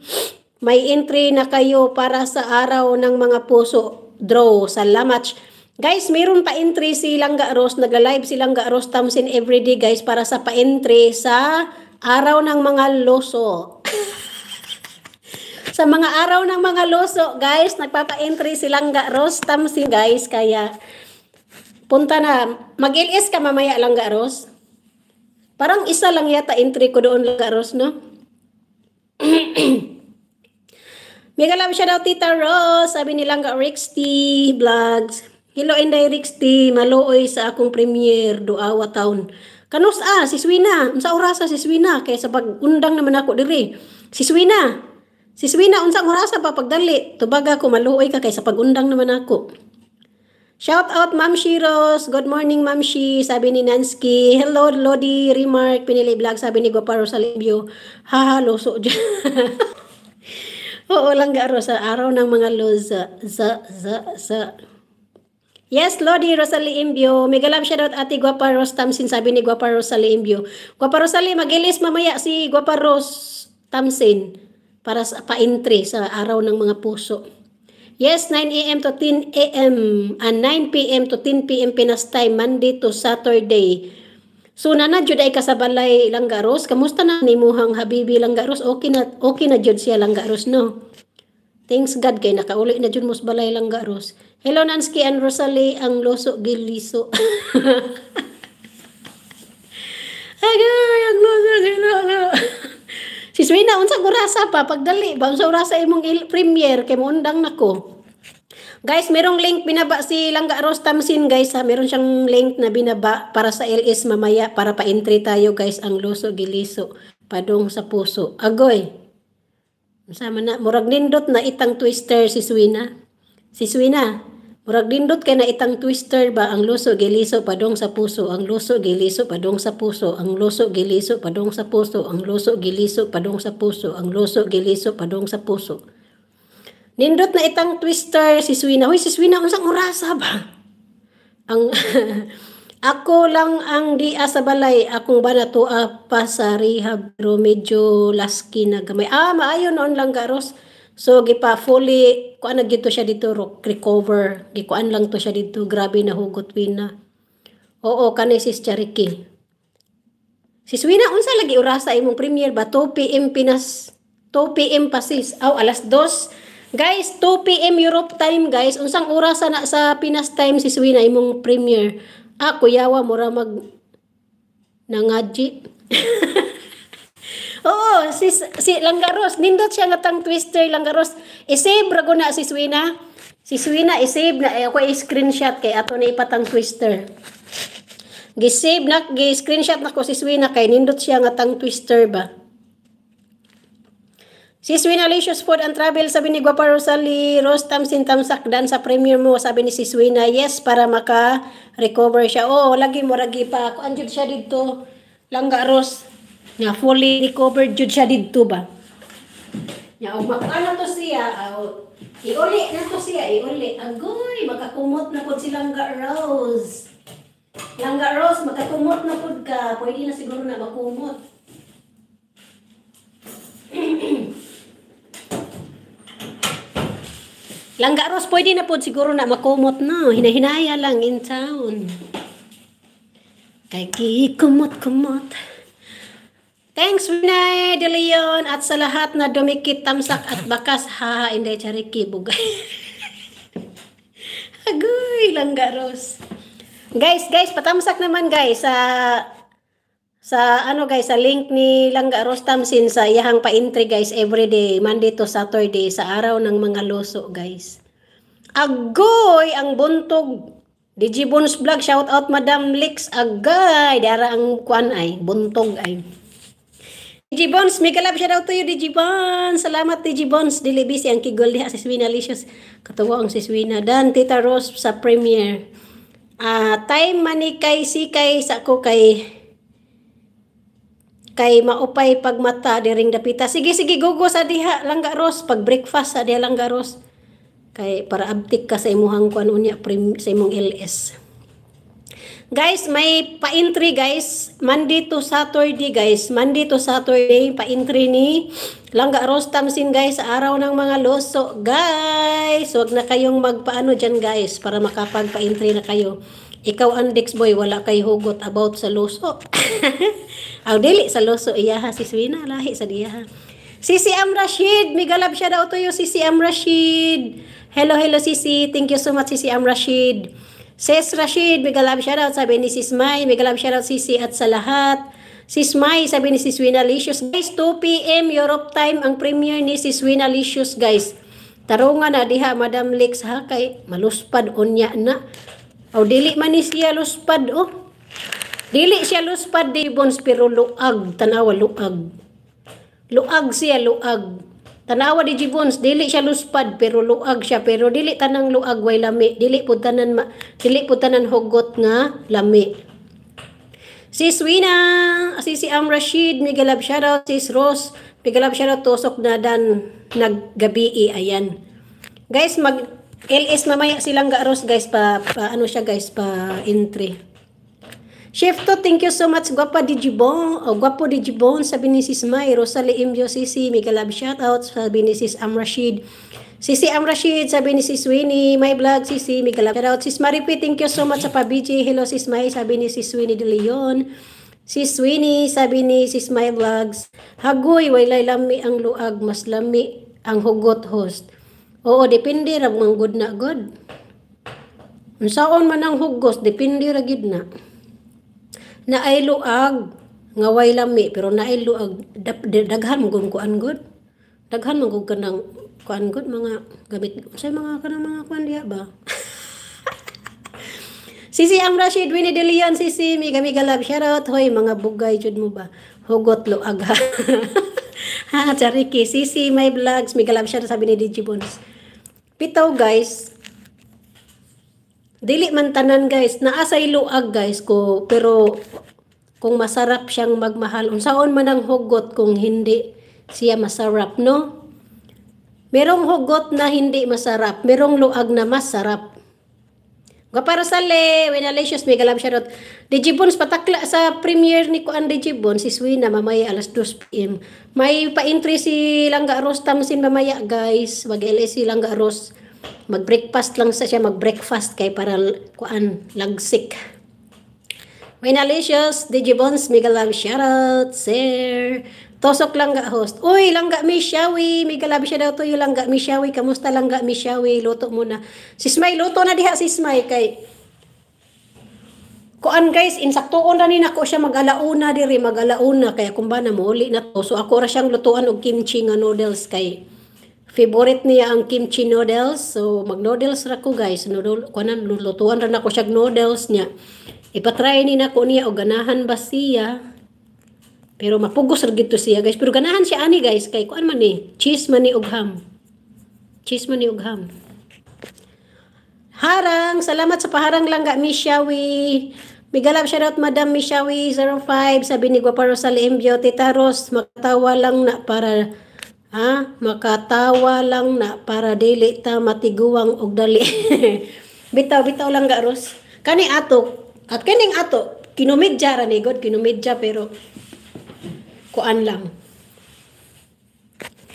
May entry na kayo para sa araw ng mga puso draw. Salamat. Guys, mayroon pa entry si Langga Rose. Nagla-live si Langga Rose Tamsin everyday guys para sa pa-entry sa araw ng mga loso. sa mga araw ng mga loso, guys, nagpapa-entry si Langga Rose Tamsin guys. Kaya punta na. Mag-LS ka mamaya Langga Rose. Parang isa lang yata entry ko doon Langga Rose, no? Mega love shout out Tita Rose. Sabi ni Langga Rixty Vlogs. Hello Inday Rixty, maluoy sa akong premiere Duawa Town. Kanos ah, si Swina. Unsa oras si Swina kay sa pag-undang naman ako diri. Si Swina. Si Swina unsa oras pa pagdali? Tubaga ko maluoy ka kay sa pag-undang naman ako. Shout out Ma'am Shiros. Good morning Ma'am Shi. Sabi ni Nansky. Hello Lodi Remark. Pinili vlog sabi ni Guapa Rosalibio. Haha, luso dyan. Oo lang garo sa araw ng mga loza. Za, za, za. Yes, Lodi Rosalie Imbio. Mega love shoutout ate Guapa Rose Tamsin. Sabi ni Guapa Rosalie Imbio. Guapa Rosalie, magilis mamaya si Guapa Rose Tamsin para sa pa-entry sa araw ng mga puso. Yes, 9 a.m. to 10 a.m. and ah, 9 p.m. to 10 p.m. Pinas time, Monday to Saturday. So nana jud ay kasabalay Langgaros, kamusta na ni muhang Habibi Langgaros? Okay na okay na jud siya Langgaros no. Thanks God kay nakauli na jud musbalay Langgaros. Hello Nanski and Rosalie ang loso giliso. Agay ang loso giliso. si Swina unsa gurasa pa pagdali ba unsa urasa imong premiere kay mo undang nako. Guys, merong link binaba si Langga Rose Tamsin guys. Ha? Meron siyang link na binaba para sa LS mamaya para pa-entry tayo guys ang luso giliso padong sa puso. Agoy. Sama na murag nindot na itang twister si Swina. Si Swina, murag nindot kay na itang twister ba ang luso giliso padong sa puso, ang luso giliso padong sa puso, ang luso giliso padong sa puso, ang luso giliso padong sa puso, ang luso giliso padong sa puso. Nindot na itang twister si Swina. Hoy, si Swina, unsang orasa ba? Ang ako lang ang di sa balay. Akong ba natua ah, pa sa rehab pero medyo laski na gamay. Ah, maayo noon lang garos. So, gipa fully, kuan na siya dito, recover. Gikuan lang to siya dito. Grabe na hugot, Wina. Oo, kanay sis Chariki. Si Swina, unsa lagi orasa imong premier ba? 2 p.m. Pinas. 2 p.m. pa Aw, alas 2 Guys, 2 PM Europe time guys. Unsang oras na sa Pinas time si Swina imong premiere? Ah, kuyawa mura mag nangadji. Oo, si, si Langaros, Nindot siya nga tang twister, Langaros. I-save rago na si Swina. Si Swina, i-save na. Eh, ako i-screenshot kay ato na ipatang twister. Gi-save na, gi-screenshot na ko si Swina kay nindot siya nga tang twister ba. Si Swin Alicious Food and Travel, sabi ni Guapa Rosalie, Rostam Sintamsak, dan sa premier mo, sabi ni si Swina, ah, yes, para maka-recover siya. Oh, lagi mo, ragi pa. Kung andyan siya dito, langga Ros, nga fully recovered jud siya dito ba? Nga, og makana to siya, oh, iuli na to siya, iuli. Agoy, makakumot na po si langga Rose. Langga Rose, makakumot na po ka. Pwede na siguro na makumot. Langga Ros, pwede na po siguro na makumot na. No? Hinahinaya lang in town. Kay kumot kumot Thanks, Winay De Leon, at sa lahat na dumikit, tamsak at bakas. Ha, hindi, chariki, bugay. Agoy, langga Ros. Guys, guys, patamsak naman guys. Uh, sa ano guys, sa link ni Langga Rostam Sin sa pa-entry guys every day, Monday to Saturday sa araw ng mga loso guys. Agoy ang buntog. DJ Bones Vlog, shout out Madam Lex Agay, dara ang kuan ay, buntog ay. DJ Bones, mega shout out to you DJ Salamat DJ Bones, dili busy ang kigol diha si Swina Licious. Katuwa ang si Swina dan Tita Rose sa premiere. Ah, uh, time si kay sa ko kay kay maupay pagmata diring dapita. Sige sige gogo sa diha langga ros pag breakfast sa diha langga ros. Kay para abtik ka sa imuhang kuan unya prim, sa imong LS. Guys, may pa-entry guys. Monday to Saturday guys. Monday to Saturday pa-entry ni Langga Ros Tamsin guys sa araw ng mga loso. Guys, wag na kayong magpaano diyan guys para makapagpa-entry na kayo. Ikaw, Andex boy, wala kay hugot about sa loso Aw, dili sa luso, iyaha si Swina, lahi sa diyaha. Sisi Am Rashid, migalab siya daw to yung Sisi Am Rashid. Hello, hello Sisi, thank you so much Sisi Am Rashid. Sis Rashid, migalab siya daw, sabi ni Sis May, migalab siya daw Sisi at sa lahat. Sis May, sabi ni Sis Winalicious. Guys, 2 p.m. Europe time ang premiere ni Sis Winalicious, guys. Tarungan na diha, Madam Lex, ha, kay maluspad unya na. O, dili man siya luspad, oh. Dili siya luspad, di bons, pero luag. Tanawa, luag. Luag siya, luag. Tanawa di jibons, dili siya luspad, pero luag siya. Pero dili tanang luag, way lami. Dili po tanan, ma, dili po tanan hugot nga lami. Sis Wina, si si Am Rashid, migalab shoutout. Sis Rose, migalab shoutout. Tusok na dan naggabi. Ayan. Guys, mag LS mamaya silang garos guys pa, pa ano siya guys pa entry. Chef to, thank you so much. Guapa Digibon. O, oh, Guapo Digibon. Sabi ni Sis May. Rosalie Imjo Sisi. Mega love shoutout. Sabi ni Sis Amrashid. Sisi Amrashid. Sabi ni Sis Winnie. My vlog. Sisi. Mega love shoutout. Sis Maripi. Thank you so much sa pabiji. Hello Sis May. Sabi ni Sis Winnie De Leon. Sis Winnie. Sabi ni Sis My Vlogs. Hagoy. Walay lami ang luag. Mas lami ang hugot host. Oo, depende ra mga good na good. Unsaon man ang hugos, depende ra gid na. Naay luag nga way lami pero naay luag daghan mo gud kuan good. Daghan mo gud kanang kuan good mga gamit. say mga kanang mga kuan diha ba? Sisi ang Rashid Winnie De Leon, sisi Miga Miga Love, shoutout, hoy, mga bugay, jud mo ba? Hugot lo ha. ha, chariki, sisi, my vlogs, Miga Love, shoutout, sabi ni DJ Pitaw guys. Dili man tanan guys, naa sa iluag guys ko pero kung masarap siyang magmahal unsaon man ang hugot kung hindi siya masarap no. Merong hugot na hindi masarap, merong luag na masarap. Gaparo sale, winalicious, may galab siya rot. Digibons, patakla sa premiere ni Kuan Digibons, si na mamaya alas 2 p.m. May pa-entry si Langga Rostam sin mamaya, guys. Mag-LA si Langga Ros. Mag-breakfast lang sa siya, mag-breakfast kay para Kuan, lagsik. Winalicious, Digibons, may galab siya rot, sir. Tosok langga host. Uy, langga may shawi. May galabi siya daw to yung langga may shawi. Kamusta langga may shawi? Luto muna. Sismay, luto na diha sismay. Kay... Kuan guys, insaktoon na ni nako siya mag-alauna diri, mag-alauna. Kaya kung ba na muli na to. So ako ra siyang lutuan og kimchi nga noodles kay favorite niya ang kimchi noodles. So mag-noodles ra ko guys. Noodle, kuanan, lutuan ra nako ko siya noodles niya. Ipatry ni nako niya og ganahan ba siya. Pero mapugos ra gito siya guys. Pero ganahan siya ani guys kay kuan man ni cheese man ni og ham. Cheese man ni og ham. Harang, salamat sa paharang langga Mishawi. Bigalap shoutout Madam Mishawi 05 sabi ni Guapa Rosalie Mbio Tita Ros makatawa lang na para ha makatawa lang na para dili ta matiguwang og dali. bitaw bitaw lang ga Ros. Kani ato at kaning ato kinumidja ra ni God kinumidja pero kuan lang.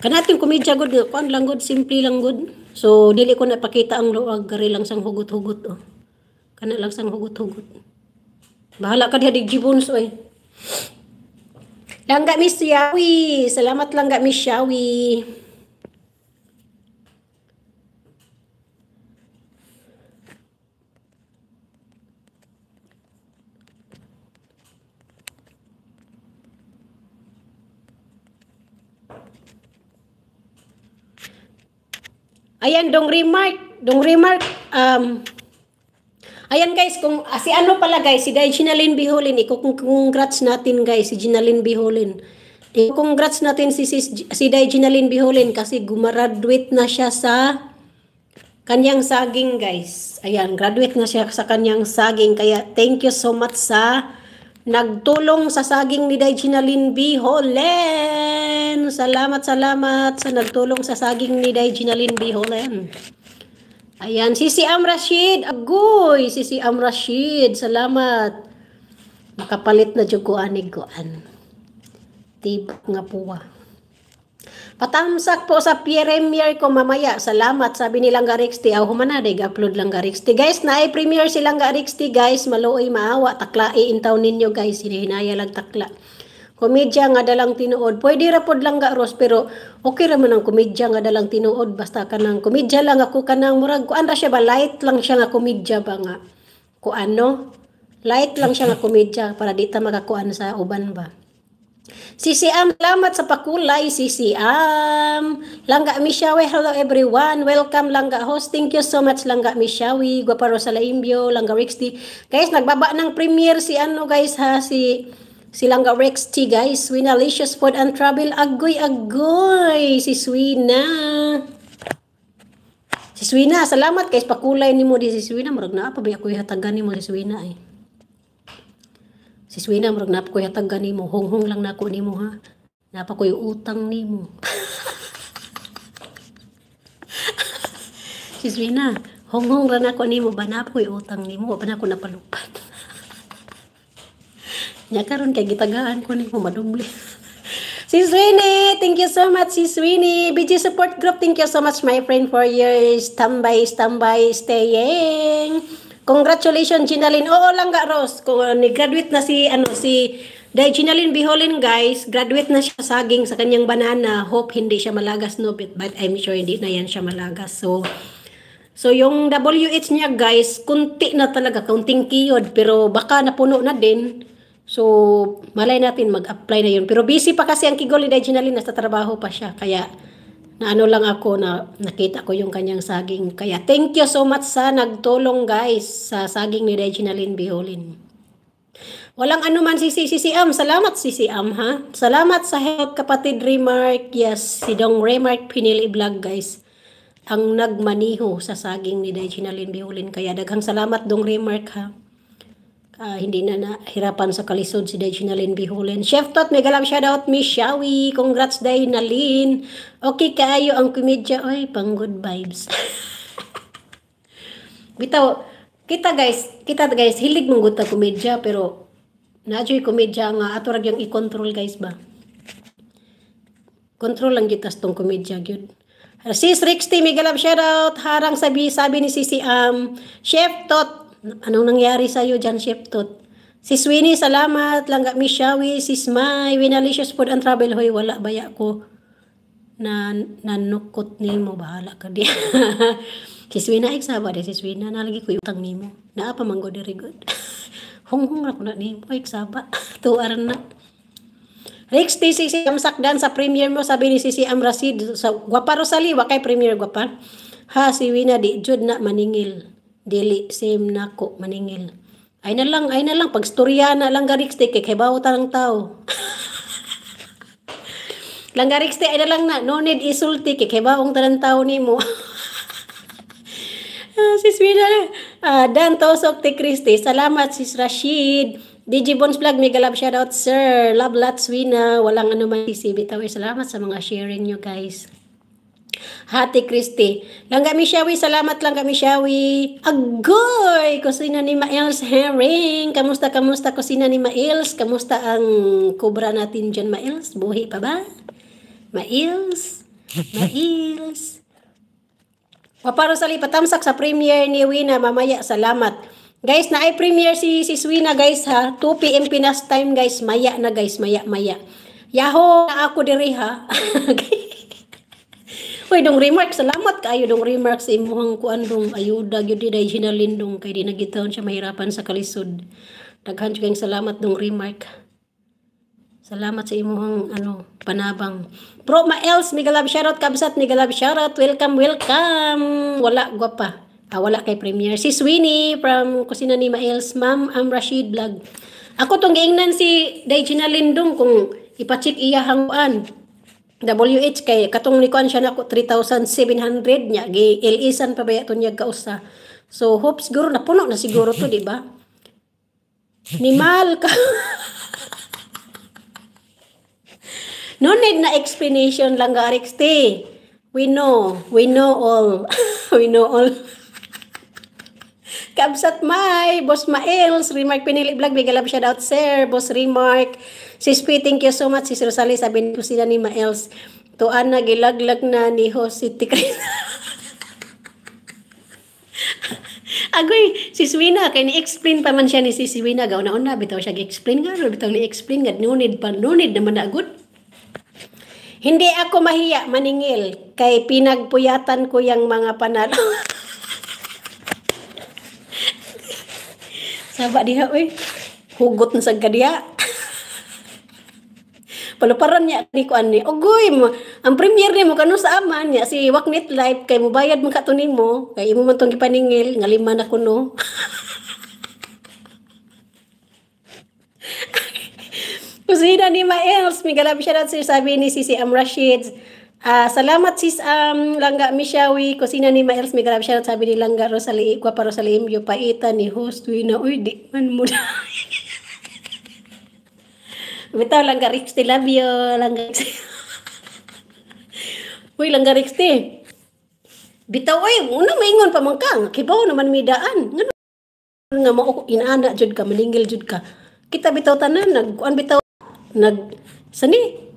Kanatin komedya gud nga kuan lang gud, simple lang gud. So dili ko napakita ang luwag gari lang sang hugot-hugot oh. Kana lang sang hugot-hugot. Bahala ka diha dig gibons oy. Langga Miss Yawi. Salamat langga Miss Yawi. Ayan, dong remark. Dong remark. Um, ayan guys, kung ah, si ano pala guys, si Ginaline Biholin. Iko-congrats natin guys, si Ginaline Biholin. Iko-congrats natin si, si, si Ginaline Biholin kasi gumaraduate na siya sa kanyang saging guys. Ayan, graduate na siya sa kanyang saging. Kaya thank you so much sa Nagtulong sa saging ni Daiginalin B. Holen. Salamat, salamat sa nagtulong sa saging ni Daiginalin B. Holen. Ayan, si si Am Rashid. Agoy, si si Am Rashid. Salamat. Makapalit na juguan ni Guan. Tibak nga puwa. Patamsak po sa premiere ko mamaya. Salamat. Sabi nilang Garixti. Aw, humanadig. Upload lang Garixti. Guys, na premier silang Garixti, guys. Maluoy, maawa. Takla, iintaw ninyo, guys. Hinahinaya lang takla. Komedya nga dalang tinuod. Pwede rapod lang ga, Ros, pero okay ra man ang komedya nga dalang tinuod. Basta ka nang komedya lang ako ka nang murag. Kuan ra siya ba? Light lang siya nga komedya ba nga? Kuan, no? Light lang siya nga komedya para di ta makakuan sa uban ba? Si Siam, salamat sa pakulay. Si Siam. Langga Mishawi, hello everyone. Welcome Langga Host. Thank you so much Langga Mishawi. Guaparo sa Laimbyo, Langga Rixty. Guys, nagbaba ng premiere si ano guys ha, si si Langga Rex T guys. Winalicious Food and Travel. Agoy, agoy. Si Swina. Si Swina, salamat guys. Pakulay ni mo di si Swina. Marag na pa ba ako ihatagan ni mo si Swina eh. Si Swina, murag napa ko yatag nimo. Honghong lang na ako nimo ha. Napa ko utang nimo. si Swina, honghong lang na ako nimo. Ba napa ko utang nimo. Ba na ako napalupat. Nya karon kay gitagaan ko nimo madumli. Si Sweeney, thank you so much, si Sweeney. BG Support Group, thank you so much, my friend, for your standby, standby, staying. Congratulations, Ginaline. Oo lang ga, Rose. Kung uh, graduate na si, ano, si dahil Ginaline Biholin, guys, graduate na siya saging sa kanyang banana. Hope hindi siya malagas, no? But, but I'm sure hindi na yan siya malagas. So, so yung WH niya, guys, kunti na talaga, kaunting kiyod. Pero baka napuno na din. So, malay natin mag-apply na yun. Pero busy pa kasi ang kigol ni Ginaline, nasa trabaho pa siya. Kaya, na ano lang ako na nakita ko yung kanyang saging. Kaya thank you so much sa nagtulong guys sa saging ni Reginalyn Biholin. Walang anuman si, si, si, Salamat si si ha. Salamat sa help kapatid Remark. Yes, si Dong Remark Pinili Vlog guys. Ang nagmaniho sa saging ni Reginalyn Biholin. Kaya daghang salamat Dong Remark ha uh, hindi na nahirapan sa kalisod si Day Chinalin Bihulen. Chef Tot, may galam shoutout, Miss Shawi. Congrats, Day Nalin. Okay kayo ang komedya. Oy, pang good vibes. Bitaw, kita guys, kita guys, hilig mong guta komedya, pero nadyo'y komedya nga, ato rag yung i-control guys ba? Control lang gitas tong komedya, gyud. Sis Rixty, may galam shoutout. Harang sabi, sabi ni Sisi, um, Chef Tot, Anong nangyari sa iyo dyan, Sheptot? Si Sweeney, salamat. Langga Mishawi, si Smay, Winalicious Food and Travel. Hoy, wala baya ko na nanukot ni mo. Bahala ka di. si Swina, eksaba di. Si Swina, nalagi ko yung utang ni mo. Naapa manggo di rigod. Hunghung na ko na ni mo. Eksaba. Tuaran na. Rex TCC si dan sa premier mo sabi ni CC Amrasid sa Guapa Rosalie wa kay premier Guapa. Ha si Wina di jud na maningil dili same nako maningil ay na lang ay na lang pag storya na lang garix te kay kahibaw ta ng tao lang garix te ay na lang na no need isulti kay kahibaw ta ng tao nimo ah, sis Wina ah, Dan Tosok Te Christy salamat sis Rashid DJ Bones Vlog, mega love shoutout sir. Love lots, Wina. Walang ano man, sisibit away. Salamat sa mga sharing nyo guys. Hati Kristi. Langga mi siyawi, salamat langga mi siyawi. Agoy! Kusina ni Maels Herring. Kamusta, kamusta kusina ni Maels? Kamusta ang kubra natin dyan, Maels? Buhi pa ba? Maels? Maels? Paparo sa lipatamsak sa premiere ni Wina mamaya. Salamat. Guys, na ay premiere si si Swina guys ha. 2 PM Pinas time guys. Maya na guys, maya maya. Yahoo! na ako diri ha. Uy, dong remark, salamat kayo dong remarks sa imuhang kuan dong ayuda gyud day hinalin dong kay di nagitaon siya mahirapan sa kalisod. Daghan jud salamat dong remark. Salamat sa imuhang ano panabang. Bro, ma else migalab shoutout kabsat migalab shoutout. Welcome, welcome. Wala gwapa. Ah, wala kay Premier. Si Sweeney from Kusina ni Maels. Ma'am, I'm Rashid Vlog. Ako tong giingnan si Dayjina Lindong kung ipacheck iya hanguan WH kay katong ni kuan siya nako 3,700 niya gi ilisan pa baya niya kausa. So hopes siguro na puno na siguro to, di ba? Ni Mal ka. no need na explanation lang ga Rex RXT. We know, we know all. we know all. Kabsat Mai, Boss Maels, Remark Pinili Vlog, bigalab shout out sir, Boss Remark, Sis P, thank you so much. Sis Rosalie, sabi ko sila ni Maels. to Anna, gilaglag na ni Jose Tikris. Agoy, Sis Swina, kay ni-explain pa man siya ni Sis Swina. Gauna-una, bitaw siya gi-explain nga. Bitaw ni-explain nga. need pa, no need naman na agod. Hindi ako mahiya maningil kay pinagpuyatan ko yung mga panalo. Saba diha, oy. Hugot na sa kadiya paluparan niya ni kuan ni ogoy mo ang premier nimo kanu sa aman niya si Waknit Life kay mubayad man kato nimo kay imo man tong gipaningil nga lima na kuno Kusina ni Maels, may galabi siya natin sabi ni Sisi Am Rashid. Uh, salamat sis um, Langga Mishawi, kusina ni Maels, may galabi siya natin sabi ni Langga Rosalie, pa Rosalie, yung paita ni host, wina, uy, di man mo na. Bitaw, langga Rix, te love you. Langga Rix. Uy, langga Rix, te. Bitaw, ay, una maingon pa mangkang. Kibaw naman may daan. Nga nga mo inaana jud ka, malingil jud ka. Kita bitaw tanan, nag, an bitaw, nag, sani,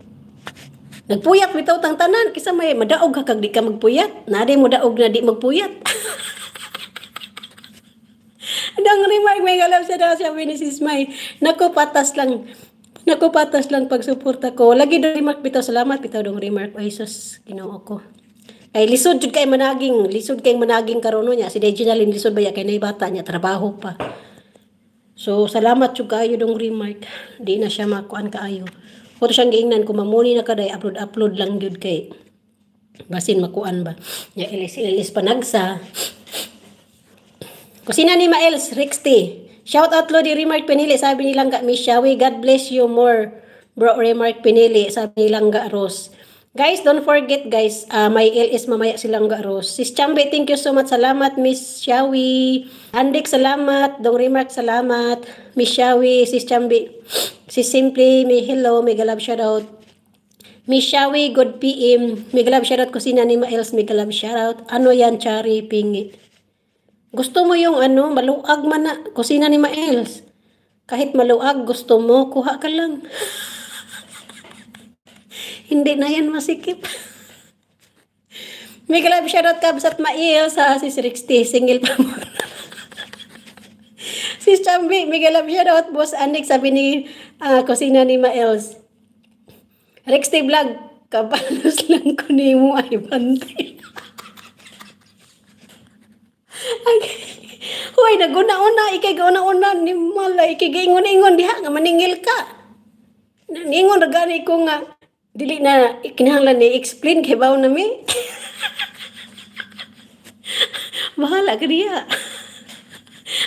Nagpuyat bitaw tang tanan kisa may madaog ka kag di ka magpuyat. Nadi mo daog na di magpuyat. Dang rimay may galap sa daw siya ni May. Nako patas lang Nakupatas lang pagsuporta ko. Lagi dong remark bitaw. Salamat bitaw dong remark. Ay sus, ginoo ko. Ay, lisod jud kay managing. Lisod kay managing karono niya. Si Dejanalin lisod ba ya kay nay bata niya trabaho pa. So salamat jud kayo dong remark. Di na siya makuan kaayo. Pero siyang giingnan ko mamuni na kaday upload upload lang jud kay basin makuan ba. Ya ilis ilis panagsa. Kusina ni Maels Rexty. Shout out Lodi Remark Pinili. Sabi ni Langga Miss Shawi, God bless you more. Bro Remark Pinili. Sabi ni Langga Rose. Guys, don't forget guys, uh, may LS mamaya silang ga Rose. Sis Chambe, thank you so much. Salamat Miss Shawi. Andik, salamat. Dong Remark, salamat. Miss Shawi, Sis Chambe. Sis Simply, may hello, may galab shoutout. Miss Shawi, good PM. May galab shoutout ko si Nanima Els, may galab shoutout. Ano yan, Chari, pingit. Gusto mo yung ano, maluag man na kusina ni Maels. Kahit maluag, gusto mo, kuha ka lang. Hindi na yan masikip. May kalab shoutout kabs at Maels sa sis Rixty, single pa mo. sis Chambi, may kalab shoutout boss Anik, sabi ni uh, kusina ni Maels. Rixty vlog, kapalos lang ko ni mo ay bantay. Hoy, naguna-una, ikay gauna-una ni mala, ikay gaingon-ingon diha nga maningil ka. Ningon ragani ko nga, dili na ikinahanglan ni explain kay baw na mi. Bahala ka diya.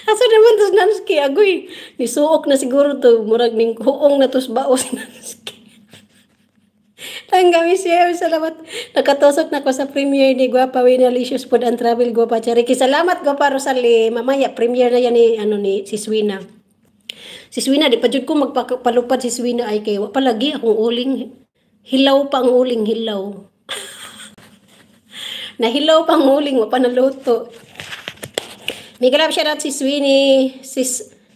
Asa naman tos nanos kay agoy, nisuok na siguro to, murag ning huong na tos baos na. Hanggang share, salamat. Nakatusok na ko sa premiere ni Guapa Winal Food and Travel Guapa Chariki. Salamat Guapa Rosalie. Mamaya, premiere na yan ni, ano, ni si Swina. Si Swina, di pa jud ko magpalupad si Swina ay kay palagi akong uling hilaw pa ang uling hilaw. Nahilaw pa ang uling wa pa naluto. May galap shout out si Sweeney, si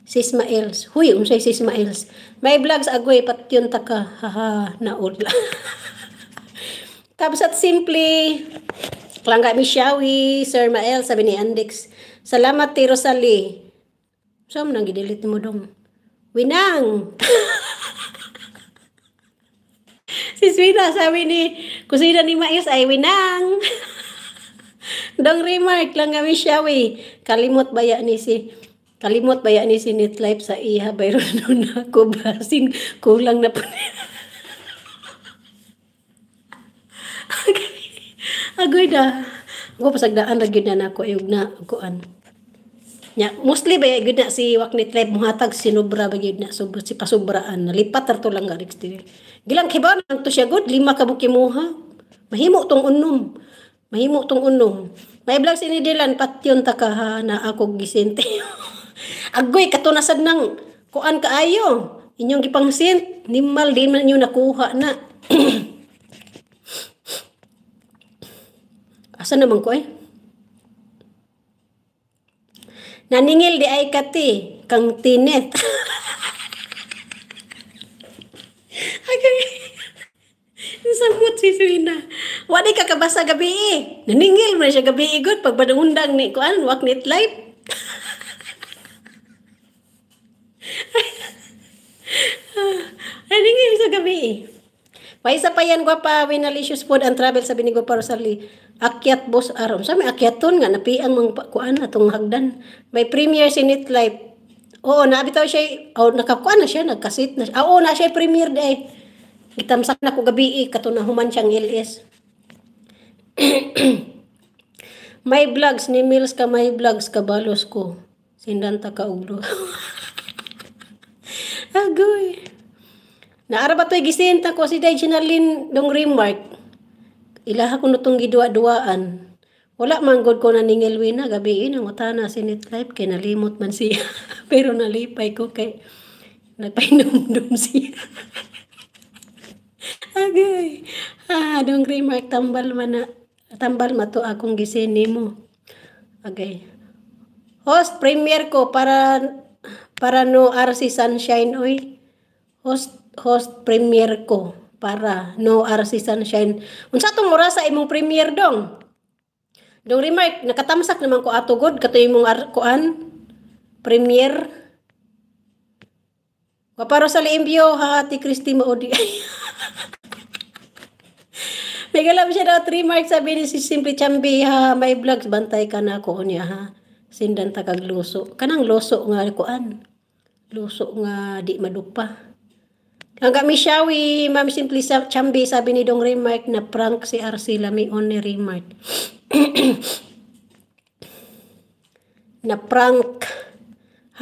si Ismaels. Huy, unsay si Ismaels. May vlogs agoy, patyon ta taka. Haha, naod lang. Tapos at simply, langga mi siyawi, Sir Mael, sabi ni Andix. Salamat ti Rosalie. So, nang gidelete mo dong. Winang! si Swina, sabi ni, kusina ni Maes ay winang. dong remark, langga mi siyawi. Kalimot baya ni si Kalimot ba yan ni Sinit sa iha bayro ano na ko basin kulang na po. Agoy da. Ako pasagdaan ra gyud na nako ayog na an Nya mostly ba gyud na si Waknit Life muhatag sinubra ba gyud na sobra si pasubraan nalipat ra to lang garik diri. Gilang kibaw nang to siya good lima ka buki muha. Mahimo tong unom. Mahimo tong unom. May vlog sinidilan patyon ta ka ha, na ako gisente. Agoy, katunasad ng kuan kaayo. Inyong gipangsint, nimal din man niyo nakuha na. Asa naman ko eh? Naningil di ay kati, kang tinet. okay. Samot si Serena. Wadi ka kabasa gabi eh. Naningil mo na siya gabi eh. Good, pag ni Kuan, wak nit Life. Ano nga sa gabi eh. Paisa pa yan gwapa winalicious food and travel sabi ni Gwapa Rosalie. Akyat boss aron. Sabi akyaton nga napiang mga kuan atong hagdan. May premier si Nit Life. Oo, nabitaw siya. O, oh, nakakuan na siya. Nagkasit na siya. Ah, oo, na siya premier day. Gitamsak na ko gabi eh. Katunahuman siyang LS. may vlogs ni Mills ka, may vlogs ka, balos ko. Sindanta ka, uglo. Agoy. Naarabat ay gisin ta ko si Dajanalin dong remark. Ilaha ko nutong giduwa-duwaan. Wala manggod god ko na ningilwin na gabi ang utana si Nitlife kay nalimot man siya. Pero nalipay ko kay nagpainumdum siya. Agay. Ah, dong remark tambal man na. Tambal mato akong gisin nimo. Agay. Host premier ko para para no RC Sunshine oy host host premiere ko para no RC Sunshine unsa tong mura sa imong premiere dong dong remark nakatamsak naman ko ato god kato imong kuan premiere wa para sa liimbyo ha ti Christy Maudi May galam siya daw, 3 marks sabi ni si Simple Chambi, ha, may vlogs, bantay ka na ako niya, ha sindan ta kag kanang loso nga kuan Loso nga di madupa Hangga misyawi, Ma'am Simply Chambi, sabi ni Dong Remark na prank si RC on ni Remark. na prank.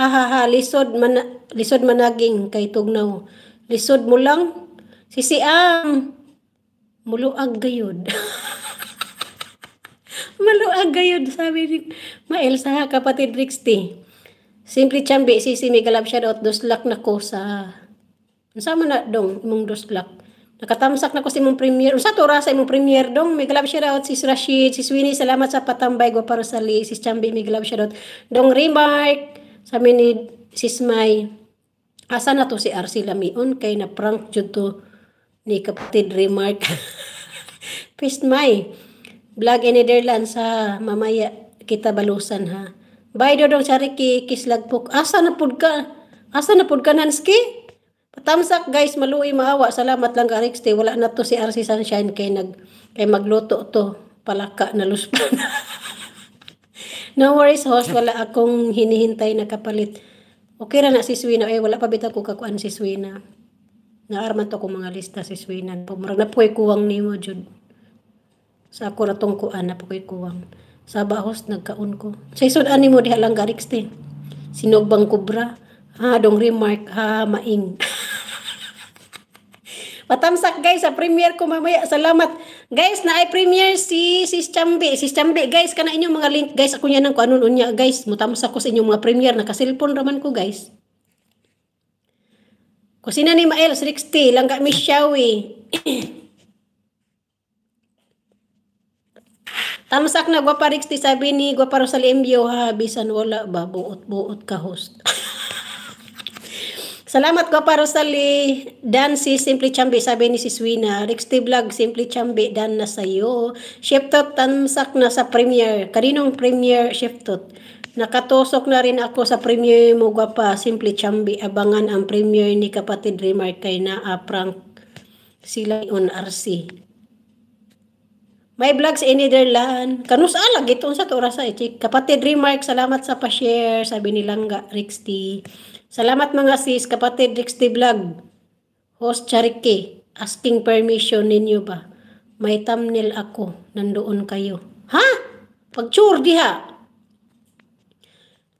Ha ha ha, lisod, man, lisod managing kay Tugnaw. Lisod mo lang. si Sisiam. Muluag gayod. Maluag gayod, sabi ni Maelsa, kapatid Rixty. Simple chambi, sisi may galap siya dos doslak na ko sa... sa mo na dong, imong doslak. Nakatamsak na ko sa imong premier. Unsa to ra sa imong premier dong, may galap siya daot, sis Rashid, sis Winnie, salamat sa patambay, sa li sis chambi, may galap siya daot. Dong remark, sabi ni sis May, asa na to si RC Lamion, kay na prank jud to ni kapatid remark. Pist May, Vlog in Netherlands ha. Mamaya kita balusan ha. Bye dodong chariki kislag pok. Asa na pud ka? Asa na pud ka Nanski? Patamsak guys, maluoy maawa. Salamat lang ka Rixte. Wala na to si RC Sunshine kay nag kay magluto to. Palaka na luspan. no worries host, wala akong hinihintay na kapalit. Okay ra na si Swina. Eh, wala pa bitaw ko kakuan si Swina. Naarman to ko mga lista si Swina. Murag na puy kuwang nimo jud. Sa ako ratong kuan na po ko'y kuwang. Sa bahos, nagkaon ko. Sa isod ani mo, diha lang garix din. Sinogbang kubra. Ha, ah, dong remark, ha, maing. Patamsak guys sa premiere ko mamaya. Salamat. Guys, na ay premiere si Sis Chambi. Sis Chambi, guys, kana inyo mga link. Guys, ako niya nang kung anong unya. Guys, mutamsak ko sa inyong mga premiere. Nakasilpon raman ko guys. Kusina ni Mael, 60. Langga Miss Shawi. Talusak na gwapa Rix ti sabi ni gwapa Rosalimio ha bisan wala ba buot-buot ka host. Salamat ko para sa li. Dan si Simply Chambi, sabi ni si Swina. Rex T Vlog, Simply Chambi, dan na sa iyo sa'yo. Tot tamsak na sa premier karinong premier premiere, Tot Nakatusok na rin ako sa premier mo gwapa. Simply Chambi, abangan ang premier ni kapatid Remark kay na prank sila on RC. May vlogs in Netherlands. Kanusala, gito sa tura sa itik. Kapatid Remark, salamat sa pa-share. Sabi ni Langga, Rixty. Salamat mga sis, kapatid Rixty Vlog. Host Charike, asking permission ninyo ba? May thumbnail ako, nandoon kayo. Ha? Pag-sure di ha?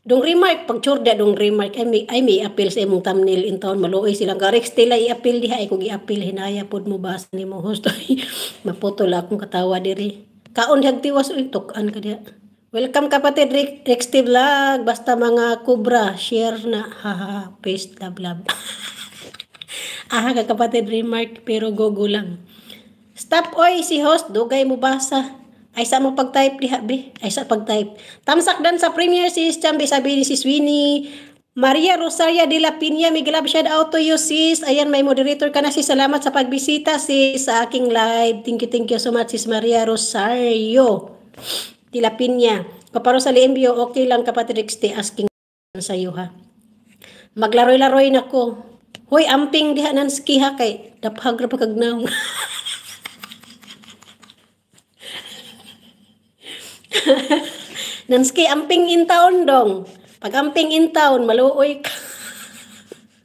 Dong remark, pag churda dong remark, ay may, ay may appeal sa imong thumbnail in town, maluoy silang garix tila i-appeal diha, ay kung i-appeal, hinaya pod mo basa ni mo host, maputol akong katawa diri. Kaon hag tiwas, uy, tukan ka diha. Welcome kapatid, Rick, Rick Steve Vlog, basta mga kubra, share na, haha, paste, love, love. Aha ka kapatid, remark, pero gogo lang. Stop oy si host, dugay mo basa. Ay sa mo pag-type liha bi. Ay sa pag-type. Tamsakdan sa Premier sis Chambi sabi ni sis Winnie. Maria Rosaria de la Piña, Miguelab, shout out to you sis. Ayan, may moderator ka na sis. Salamat sa pagbisita sis sa aking live. Thank you, thank you so much sis Maria Rosario de la Piña. Paparo sa limbyo, okay lang kapatid XT asking sa iyo ha. Maglaroy-laroy na ko. Hoy, amping diha nan skiha kay daphag ra pagagnaw. Nanski, amping in town dong. Pag amping in town, maluoy ka.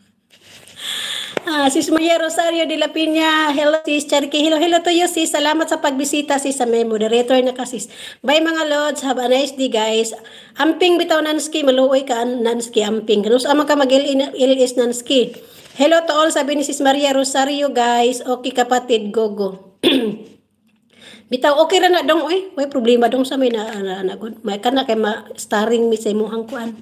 ah, sis Maya Rosario de la Piña, hello sis Chariki, hello, hello to you sis. Salamat sa pagbisita sis sa may moderator na ka sis. Bye mga lords, have a nice day guys. Amping bitaw nanski, maluoy ka nanski amping. Ganun sa ka mag-ilis nanski. Hello to all, sabi ni sis Maria Rosario guys. Okay kapatid, gogo. go. Bitaw okay ra na dong oy. May problema dong sa may na na, na good. May kana kay ma starring mi sa imong kuan.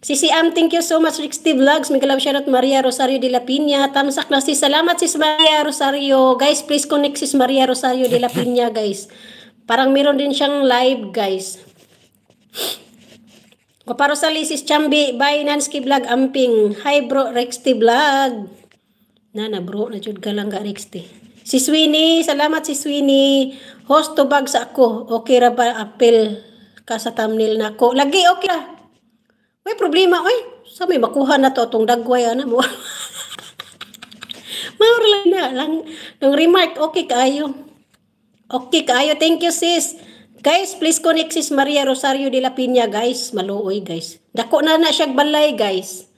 Si si Am, thank you so much Rick Steve Vlogs. May kalab shoutout Maria Rosario de la Piña. Tamsak na si salamat sis Maria Rosario. Guys, please connect sis Maria Rosario de la Piña, guys. Parang meron din siyang live, guys. Kaparo sa Lisis Chambi, bye Nanski Vlog Amping. Hi bro, Rexty Vlog. Nana bro, na jud ka lang ga Rexty. Si Sweeney, salamat si Sweeney. Host to bag sa ako. Okay ra ba apel ka sa thumbnail na ako? Lagi, okay ra. May problema, oy. Sa may makuha na to atong dagway, ana mo. Maur lang na. Lang, nung remark, okay kaayo. Okay kaayo. Thank you, sis. Guys, please connect sis Maria Rosario de la Piña, guys. Maluoy, guys. Dako na na siya balay, guys.